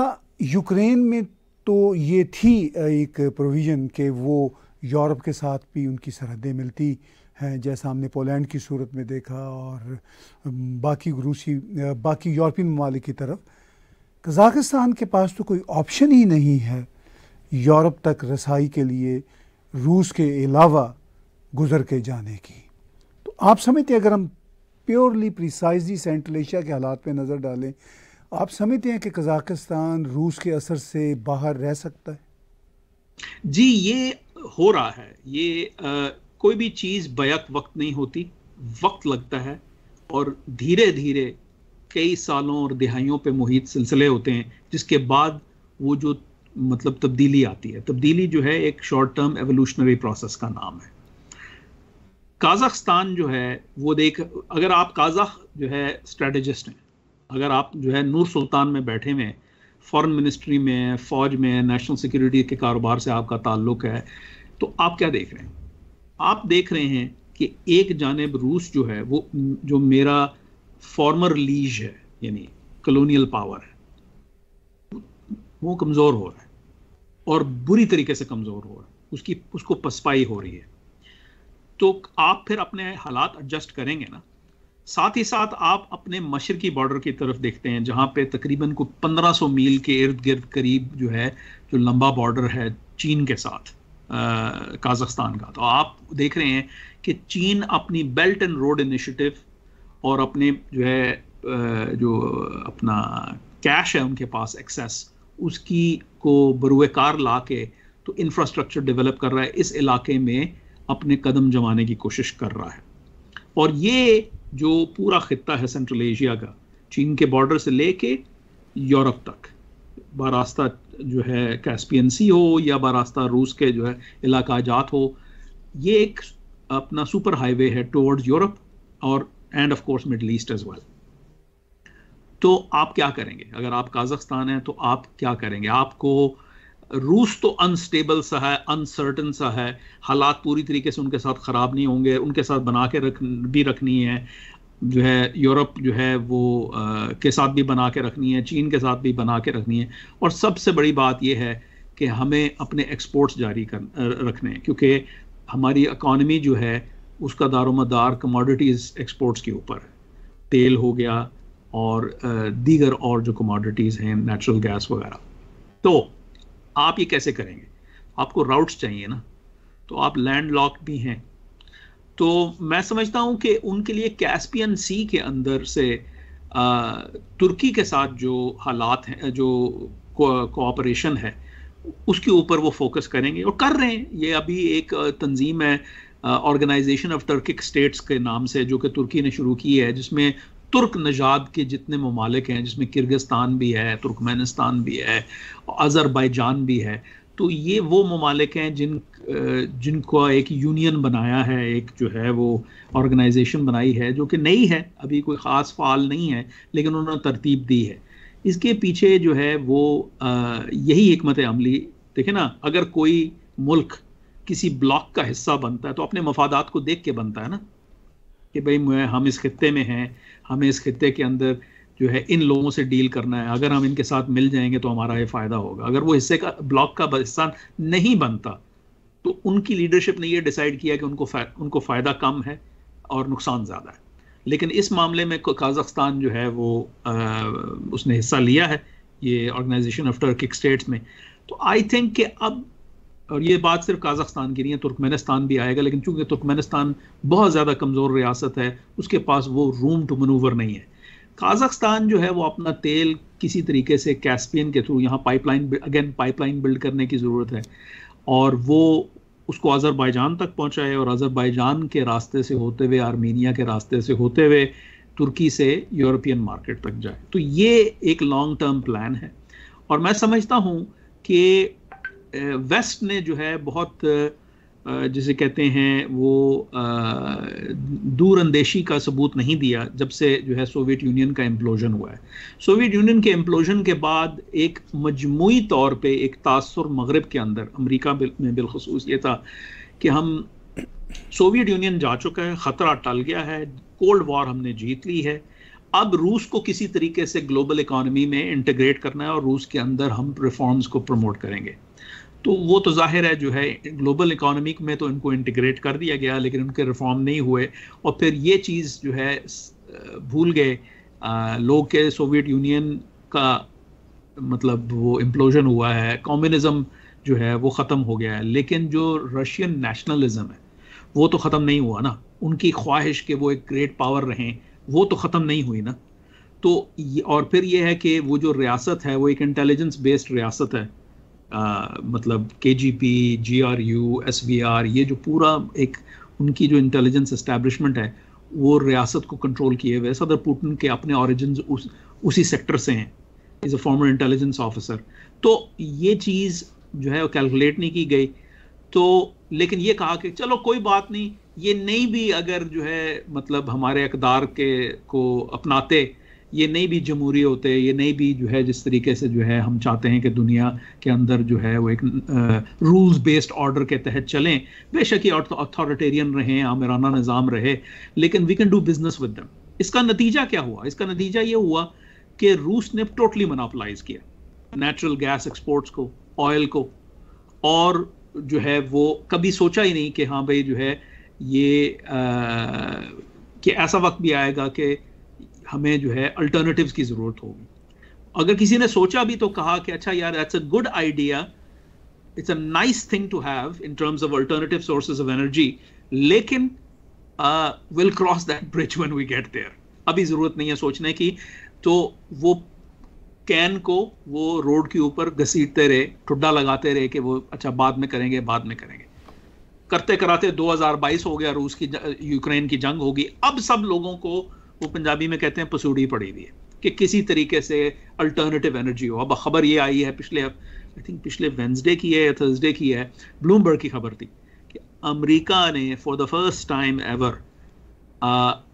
यूक्रेन में तो ये थी एक प्रोविज़न के वो यूरोप के साथ भी उनकी सरहदें मिलती हैं जैसा हमने पोलैंड की सूरत में देखा और बाकी रूसी बाकी यूरोपीय ममालिक की तरफ कजाकिस्तान के पास तो कोई ऑप्शन ही नहीं है यूरोप तक रसाई के लिए रूस के अलावा गुजर के जाने की तो आप समझते हैं अगर हम प्योरली प्रिसाइजली सेंट्रल एशिया के हालात पे नज़र डालें आप समझते हैं कि कजाकिस्तान रूस के असर से बाहर रह सकता है जी ये हो रहा है ये आ, कोई भी चीज़ बैक वक्त नहीं होती वक्त लगता है और धीरे धीरे कई सालों और दिहाइयों पे मुहित सिलसिले होते हैं जिसके बाद वो जो मतलब तब्दीली आती है तब्दीली जो है एक शॉर्ट टर्म एवोल्यूशनरी प्रोसेस का नाम है काजाख्स्तान जो है वो देख अगर आप काजाख जो है स्ट्रेटजिस्ट हैं अगर आप जो है नूर सुल्तान में बैठे हुए हैं फॉरेन मिनिस्ट्री में फौज में नेशनल सिक्योरिटी के कारोबार से आपका ताल्लुक है तो आप क्या देख रहे हैं आप देख रहे हैं कि एक जानब रूस जो है वो जो मेरा फॉर्मर लीज है यानी कलोनियल पावर है वो कमज़ोर हो रहा है और बुरी तरीके से कमज़ोर हो रहा है उसकी उसको पसपाई हो रही है तो आप फिर अपने हालात एडजस्ट करेंगे ना साथ ही साथ आप अपने मशर की बॉर्डर की तरफ देखते हैं जहां पे तकरीबन को 1500 मील के इर्द गिर्द करीब जो है जो लंबा बॉर्डर है चीन के साथ काजस्तान का तो आप देख रहे हैं कि चीन अपनी बेल्ट एंड रोड इनिशिएटिव और अपने जो है जो अपना कैश है उनके पास एक्सेस उसकी को बरूकार ला के तो इंफ्रास्ट्रक्चर डेवलप कर रहा है इस इलाके में अपने कदम जमाने की कोशिश कर रहा है और ये जो पूरा खत्ता है सेंट्रल एशिया का चीन के बॉर्डर से लेके यूरोप तक बारास्ता जो है कैस्पियन सी हो या बारास्ता रूस के जो है इलाका जात हो ये एक अपना सुपर हाईवे है टुवर्ड्स यूरोप और and of course middle east as well तो आप क्या करेंगे अगर आप काजस्तान हैं तो आप क्या करेंगे आपको रूस तो अनस्टेबल सा है अनसर्टन सा है हालात पूरी तरीके से उनके साथ ख़राब नहीं होंगे उनके साथ बना के रख भी रखनी है जो है यूरोप जो है वो आ, के साथ भी बना के रखनी है चीन के साथ भी बना के रखनी है और सबसे बड़ी बात यह है कि हमें अपने एक्सपोर्ट्स जारी कर रखने हैं क्योंकि हमारी इकॉनमी जो है उसका दारोमदार कमोडिटीज़ एक्सपोर्ट्स के ऊपर तेल हो गया और दीगर और जो कमोडिटीज़ हैं नेचुरल गैस वगैरह तो आप ये कैसे करेंगे आपको राउट्स चाहिए ना तो आप लैंड लॉक भी हैं तो मैं समझता हूँ कि उनके लिए कैस्पियन सी के अंदर से आ, तुर्की के साथ जो हालात हैं जो कोऑपरेशन है उसके ऊपर वो फोकस करेंगे और कर रहे हैं ये अभी एक तंजीम है ऑर्गेनाइजेशन ऑफ टर्किक स्टेट्स के नाम से जो कि तुर्की ने शुरू की है जिसमें तुर्क नजाद के जितने ममालिक हैं जिसमें किर्गिस्तान भी है तुर्कमेनिस्तान भी है अज़रबैजान भी है तो ये वो ममालिक हैं जिन जिनको एक यूनियन बनाया है एक जो है वो ऑर्गेनाइजेशन बनाई है जो कि नई है अभी कोई ख़ास फाल नहीं है लेकिन उन्होंने तरतीब दी है इसके पीछे जो है वो आ, यही हमत अमली देखे ना अगर कोई मुल्क किसी ब्लॉक का हिस्सा बनता है तो अपने मफादात को देख के बनता है ना कि भाई हम इस खत्े में हैं हमें इस खत्े के अंदर जो है इन लोगों से डील करना है अगर हम इनके साथ मिल जाएंगे तो हमारा ये फ़ायदा होगा अगर वो हिस्से का ब्लॉक का हिस्सा नहीं बनता तो उनकी लीडरशिप ने ये डिसाइड किया कि उनको फा, उनको फ़ायदा कम है और नुकसान ज़्यादा है लेकिन इस मामले में काजाख्स्तान जो है वो आ, उसने हिस्सा लिया है ये ऑर्गेनाइजेशन ऑफ टर्किक स्टेट्स में तो आई थिंक कि अब और ये बात सिर्फ काजाख्स्तान की नहीं है तुर्कमेनिस्तान भी आएगा लेकिन चूंकि तुर्कमेनिस्तान बहुत ज़्यादा कमज़ोर रियासत है उसके पास वो रूम टू मनूवर नहीं है काजाख्स्तान जो है वो अपना तेल किसी तरीके से कैस्पियन के थ्रू यहाँ पाइपलाइन अगेन पाइपलाइन बिल्ड करने की ज़रूरत है और वो उसको अज़रबैजान तक पहुँचाए और अज़रबैजान के रास्ते से होते हुए आर्मीनिया के रास्ते से होते हुए तुर्की से यूरोपियन मार्केट तक जाए तो ये एक लॉन्ग टर्म प्लान है और मैं समझता हूँ कि वेस्ट ने जो है बहुत जिसे कहते हैं वो दूर अंदेशी का सबूत नहीं दिया जब से जो है सोवियत यूनियन का इम्प्लोजन हुआ है सोवियत यूनियन के इम्प्लोजन के बाद एक मजमू तौर पे एक तासर मगरब के अंदर अमेरिका में बिलखसूस ये था कि हम सोवियत यूनियन जा चुका है ख़तरा टल गया है कोल्ड वॉर हमने जीत ली है अब रूस को किसी तरीके से ग्लोबल इकॉनमी में इंटीग्रेट करना है और रूस के अंदर हम रिफॉर्म्स को प्रमोट करेंगे तो वो तो जाहिर है जो है ग्लोबल इकोनॉमिक में तो इनको इंटीग्रेट कर दिया गया लेकिन उनके रिफॉर्म नहीं हुए और फिर ये चीज़ जो है भूल गए लोग के सोवियत यूनियन का मतलब वो इम्प्लोजन हुआ है कम्युनिज्म जो है वो ख़त्म हो गया है लेकिन जो रशियन नेशनलिज्म है वो तो ख़त्म नहीं हुआ ना उनकी ख्वाहिश के वो एक ग्रेट पावर रहें वो तो ख़त्म नहीं हुई ना तो और फिर ये है कि वो जो रियासत है वो एक इंटेलिजेंस बेस्ड रियासत है आ, मतलब K G P G R U S B R ये जो पूरा एक उनकी जो इंटेलिजेंस इस्टेबलिशमेंट है वो रियासत को कंट्रोल किए हुए सदर पुटिन के अपने ऑरिजिन उस उसी सेक्टर से हैं is a former intelligence officer तो ये चीज़ जो है वो कैलकुलेट नहीं की गई तो लेकिन ये कहा कि चलो कोई बात नहीं ये नहीं भी अगर जो है मतलब हमारे अकदार के को अपनाते ये नहीं भी जमहूरी होते ये नहीं भी जो है जिस तरीके से जो है हम चाहते हैं कि दुनिया के अंदर जो है वो एक रूल्स बेस्ड ऑर्डर के तहत चलें बेशक ये अथॉरिटेरियन तो रहे आमिराना निज़ाम रहे लेकिन we can do business with them इसका नतीजा क्या हुआ इसका नतीजा ये हुआ कि रूस ने टोटली मनापलाइज किया नेचुरल गैस एक्सपोर्ट्स को ऑयल को और जो है वो कभी सोचा ही नहीं कि हाँ भाई जो है ये आ, कि ऐसा वक्त भी आएगा कि हमें जो है अल्टरनेटिव्स की ज़रूरत होगी अगर किसी ने सोचा भी तो कहा कि अच्छा यार that's a good idea it's a nice thing to have in terms of alternative sources of energy लेकिन will cross that bridge when we get there अभी ज़रूरत नहीं है सोचने की तो वो कैन को वो रोड के ऊपर घसीटते रहे ठुड्डा लगाते रहे कि वो अच्छा बाद में करेंगे बाद में करेंगे करते कराते 2022 हो गया रूस की यूक्रेन की जंग होगी अब सब लोगों को वो पंजाबी में कहते हैं पसूड़ी पड़ी हुई है कि किसी तरीके से अल्टरनेटिव एनर्जी हो अब खबर ये आई है पिछले आई थिंक पिछले वेंसडे की है या थर्सडे की है ब्लूमबर्ग की खबर थी कि अमेरिका ने for the first time ever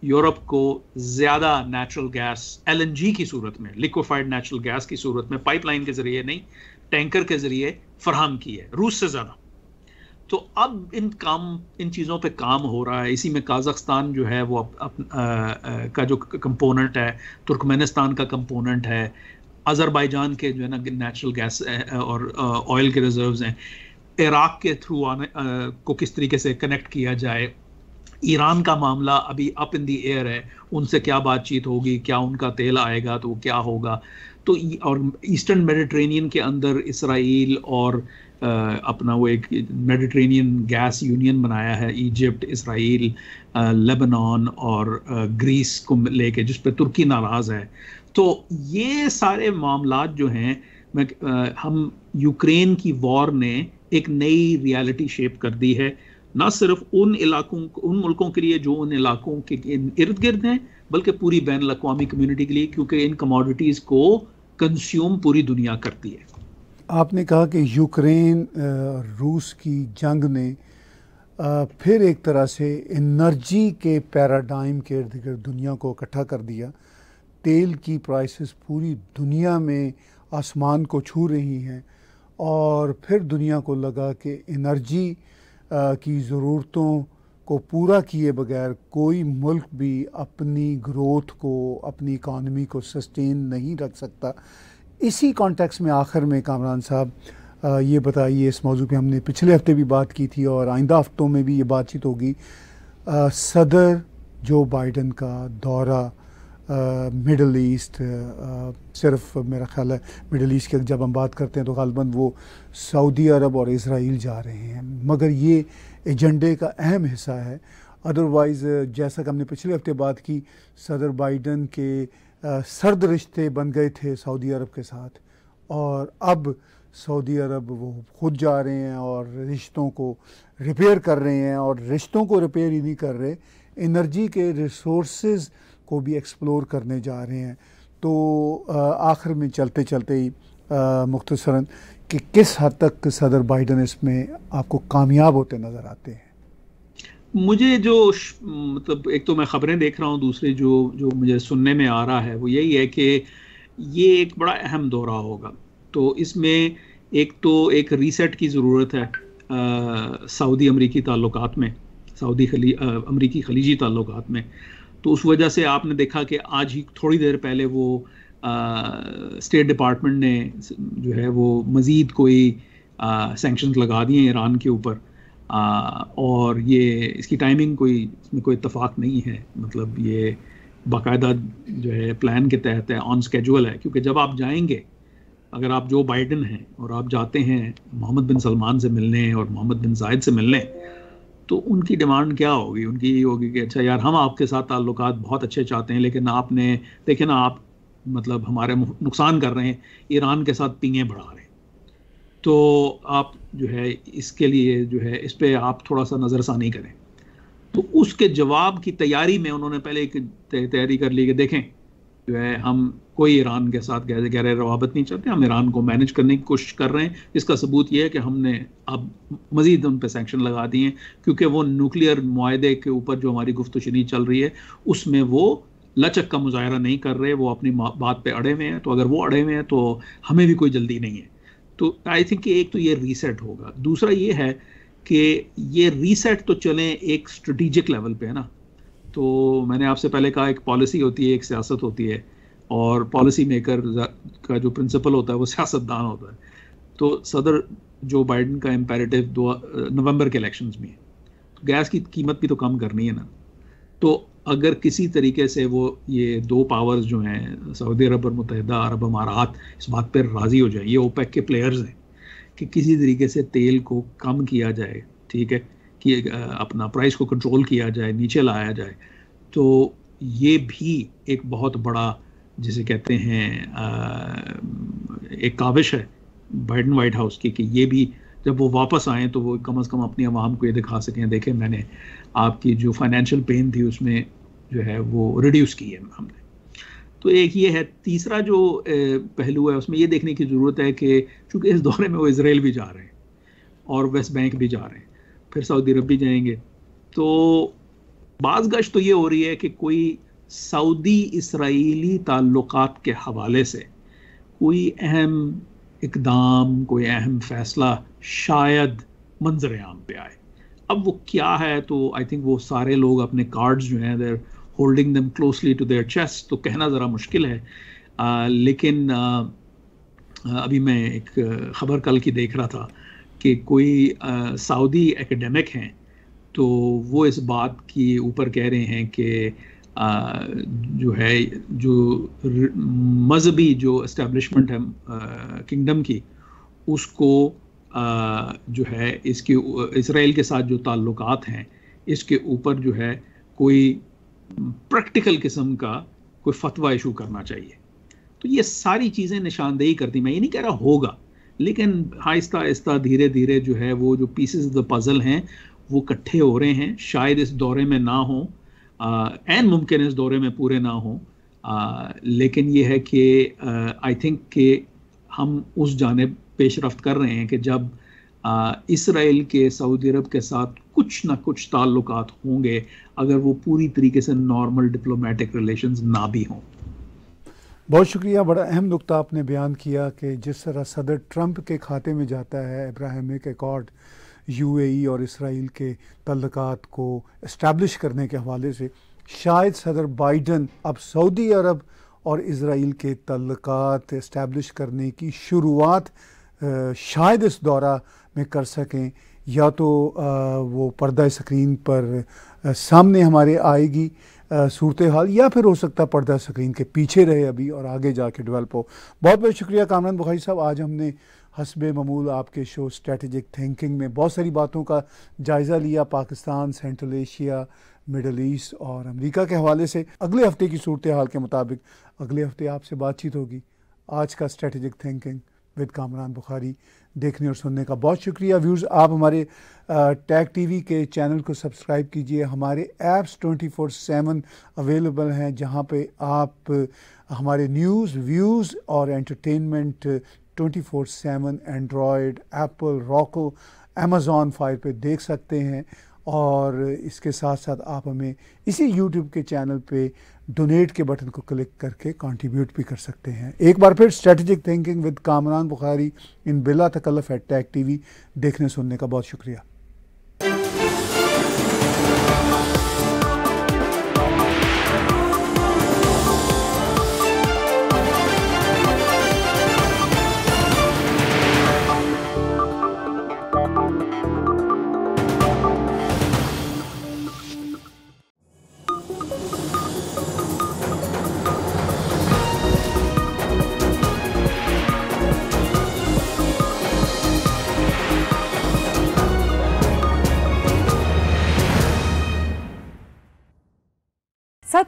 Europe को ज़्यादा नेचुरल गैस एल की सूरत में लिक्विफाइड नेचुरल गैस की सूरत में पाइपलाइन के ज़रिए नहीं टैंकर के ज़रिए फरहम की है रूस से ज़्यादा तो अब इन काम इन चीज़ों पे काम हो रहा है इसी में काज़ाखस्तान जो है वो अप, अप, आ, आ, का जो कंपोनेंट है तुर्कमेनिस्तान का कंपोनेंट है अज़रबैजान के जो है ना नेचुरल गैस और ऑयल के रिजर्व हैं इराक के थ्रू आने आ, को किस तरीके से कनेक्ट किया जाए ईरान का मामला अभी अप इन दी एयर है उनसे क्या बातचीत होगी क्या उनका तेल आएगा तो क्या होगा तो और ईस्टर्न मेडिट्रेनियन के अंदर इसराइल और आ, अपना वो एक मेडिट्रेनियन गैस यूनियन बनाया है इजिप्ट इसराइल लेबनान और आ, ग्रीस को लेके जिस पर तुर्की नाराज़ है तो ये सारे मामला जो हैं मैं आ, हम यूक्रेन की वॉर ने एक नई रियलिटी शेप कर दी है ना सिर्फ उन इलाकों उन मुल्कों के लिए जो उन इलाकों के इर्द गिर्द हैं बल्कि पूरी बैन अवी कम्यूनिटी के लिए क्योंकि इन कमोडिटीज़ को कंज्यूम पूरी दुनिया करती है आपने कहा कि यूक्रेन रूस की जंग ने फिर एक तरह से एनर्जी के पैराडाइम के इर्द गिर्द दुनिया को इकट्ठा कर दिया तेल की प्राइसेस पूरी दुनिया में आसमान को छू रही हैं और फिर दुनिया को लगा कि एनर्जी की ज़रूरतों को पूरा किए बगैर कोई मुल्क भी अपनी ग्रोथ को अपनी इकानमी को सस्टेन नहीं रख सकता इसी कॉन्टेक्स में आखिर में कामरान साहब ये बताइए इस मौजू पर हमने पिछले हफ्ते भी बात की थी और आइंदा हफ्तों में भी ये बातचीत होगी सदर जो बाइडन का दौरा मिडल ईस्ट सिर्फ मेरा ख्याल है मिडल ईस्ट की जब हम बात करते हैं तो गालबन वो सऊदी अरब और इसराइल जा रहे हैं मगर ये एजेंडे का अहम हिस्सा है अदरवाइज़ जैसा कि हमने पिछले हफ्ते बात की सदर बाइडन के आ, सर्द रिश्ते बन गए थे सऊदी अरब के साथ और अब सऊदी अरब वो खुद जा रहे हैं और रिश्तों को रिपेयर कर रहे हैं और रिश्तों को रिपेयर ही नहीं कर रहे एनर्जी के रिसोर्स को भी एक्सप्लोर करने जा रहे हैं तो आखिर में चलते चलते ही मुख्तसरा कि किस हद तक सदर बाइडन इसमें आपको कामयाब होते नज़र आते हैं मुझे जो मतलब एक तो मैं ख़बरें देख रहा हूँ दूसरी जो जो मुझे सुनने में आ रहा है वो यही है कि ये एक बड़ा अहम दौरा होगा तो इसमें एक तो एक रीसेट की ज़रूरत है सऊदी अमरीकी ताल्लुक में सऊदी खली अमरीकी खलीजी ताल्लुक में तो उस वजह से आपने देखा कि आज ही थोड़ी देर पहले वो स्टेट डिपार्टमेंट ने जो है वो मज़ीद कोई सेंक्शन लगा दिए ईरान के ऊपर और ये इसकी टाइमिंग कोई इसमें कोई इतफाक़ नहीं है मतलब ये बाकायदा जो है प्लान के तहत है ऑन स्केजुअल है क्योंकि जब आप जाएंगे अगर आप जो बाइडन हैं और आप जाते हैं मोहम्मद बिन सलमान से मिलने और मोहम्मद बिन जायद से मिलने तो उनकी डिमांड क्या होगी उनकी ये होगी कि अच्छा यार हम आपके साथ ताल्लुक बहुत अच्छे चाहते हैं लेकिन आपने देखे ना आप मतलब हमारे नुकसान कर रहे हैं ईरान के साथ पींगें बढ़ा रहे हैं तो आप जो है इसके लिए जो है इस पर आप थोड़ा सा नज़रसानी करें तो उसके जवाब की तैयारी में उन्होंने पहले एक तैयारी कर ली कि देखें जो है हम कोई ईरान के साथ गहरे गहरे रवाबत नहीं चाहते हम ईरान को मैनेज करने की कोशिश कर रहे हैं इसका सबूत यह है कि हमने अब मज़ीद उन पर सेंक्शन लगा दिए हैं क्योंकि वो न्यूक्लियर माहे के ऊपर जो हमारी गुफ्त चल रही है उसमें वो लचक का मुजाहरा नहीं कर रहे वो अपनी बात पे अड़े हुए हैं तो अगर वो अड़े हुए हैं तो हमें भी कोई जल्दी नहीं है तो आई थिंक एक तो ये रीसेट होगा दूसरा ये है कि ये रीसेट तो चलें एक स्ट्रेटिजिक लेवल पे है ना तो मैंने आपसे पहले कहा एक पॉलिसी होती है एक सियासत होती है और पॉलिसी मेकर का जो प्रिंसिपल होता है वो सियासतदान होता है तो सदर जो बाइडन का इम्पेरेटिव दो नवंबर के इलेक्शंस में है तो गैस की कीमत भी तो कम करनी है ना तो अगर किसी तरीके से वो ये दो पावर्स जो हैं सऊदी अरब और मुतहदा अरब अमारात इस बात पर राज़ी हो जाए ये ओपेक के प्लेयर्स हैं कि किसी तरीके से तेल को कम किया जाए ठीक है कि अपना प्राइस को कंट्रोल किया जाए नीचे लाया जाए तो ये भी एक बहुत बड़ा जिसे कहते हैं एक काविश है बाइडन वाइट हाउस की कि ये भी जब वो वापस आएँ तो वो कम अज़ कम अपनी आवाम को ये दिखा सकें देखें मैंने आपकी जो फाइनेंशियल पेन थी उसमें जो है वो रिड्यूस की है हमने तो एक ये है तीसरा जो पहलू है उसमें ये देखने की ज़रूरत है कि चूँकि इस दौरे में वो इसराइल भी जा रहे हैं और वेस्ट बैंक भी जा रहे हैं फिर सऊदी अरब भी जाएंगे तो बाज गश तो ये हो रही है कि कोई सऊदी इसराइली ताल्लुक के हवाले से कोई अहम इकदाम कोई अहम फैसला शायद मंजर आम पे आए अब वो क्या है तो आई थिंक वो सारे लोग अपने कार्ड्स जो हैं they're holding them closely to their chest तो कहना ज़रा मुश्किल है आ, लेकिन आ, अभी मैं एक खबर कल की देख रहा था कि कोई सऊदी एकेडमिक हैं तो वो इस बात के ऊपर कह रहे हैं कि जो है जो मजहबी जो इस्टेब्लिशमेंट है किंगडम की उसको जो है इसके इसराइल के साथ जो ताल्लुक हैं इसके ऊपर जो है कोई प्रैक्टिकल किस्म का कोई फतवा इशू करना चाहिए तो ये सारी चीज़ें निशानदेही करती मैं ये नहीं कह रहा होगा लेकिन आहिस्ता आहिस्ता धीरे धीरे जो है वो जो पीसेस द पज़ल हैं वो इकट्ठे हो रहे हैं शायद इस दौरे में ना हों एन मुमकिन इस दौरे में पूरे ना हों लेकिन ये है कि आई थिंक कि हम उस जानब पेश रफ्त कर रहे हैं कि जब इसराइल के सऊदी अरब के साथ कुछ ना कुछ ताल्लुक होंगे अगर वो पूरी तरीके से नॉर्मल डिप्लोमेटिक रिलेशन ना भी हों बहुत शुक्रिया बड़ा अहम नुकता आपने बयान किया कि जिस तरह सदर ट्रंप के खाते में जाता है इब्राहिमिक एकॉर्ड यूएई e और इसराइल के तल्लक को इस्टेब्लिश करने के हवाले से शायद सदर बाइडन अब सऊदी अरब और इसराइल के तल्लक इस्टेब्लिश करने की शुरुआत शायद इस दौरा में कर सकें या तो वो पर्दा स्क्रीन पर सामने हमारे आएगी सूरत हाल या फिर हो सकता है पर्दा स्क्रीन के पीछे रहे अभी और आगे जाके डेवलप हो बहुत बहुत शुक्रिया कामरान बुखारी साहब आज हमने हसब ममूल आपके शो स्ट्रेटजिक थिंकिंग में बहुत सारी बातों का जायज़ा लिया Pakistan central Asia middle east और अमेरिका के हवाले से अगले हफ़्ते की सूरत हाल के मुताबिक अगले हफ़्ते आपसे बातचीत होगी आज का strategic thinking with Kamran Bukhari देखने और सुनने का बहुत शुक्रिया व्यूज़ आप हमारे टैग टीवी के चैनल को सब्सक्राइब कीजिए हमारे ऐप्स फोर सेवन अवेलेबल हैं जहाँ पे आप हमारे न्यूज़ व्यूज़ और entertainment twenty four seven Android Apple Roku Amazon Fire पे देख सकते हैं और इसके साथ साथ आप हमें इसी यूट्यूब के चैनल पे डोनेट के बटन को क्लिक करके कंट्रीब्यूट भी कर सकते हैं एक बार फिर strategic thinking with Kamran Bukhari इन बिला तकल्फ एट टैक टीवी देखने सुनने का बहुत शुक्रिया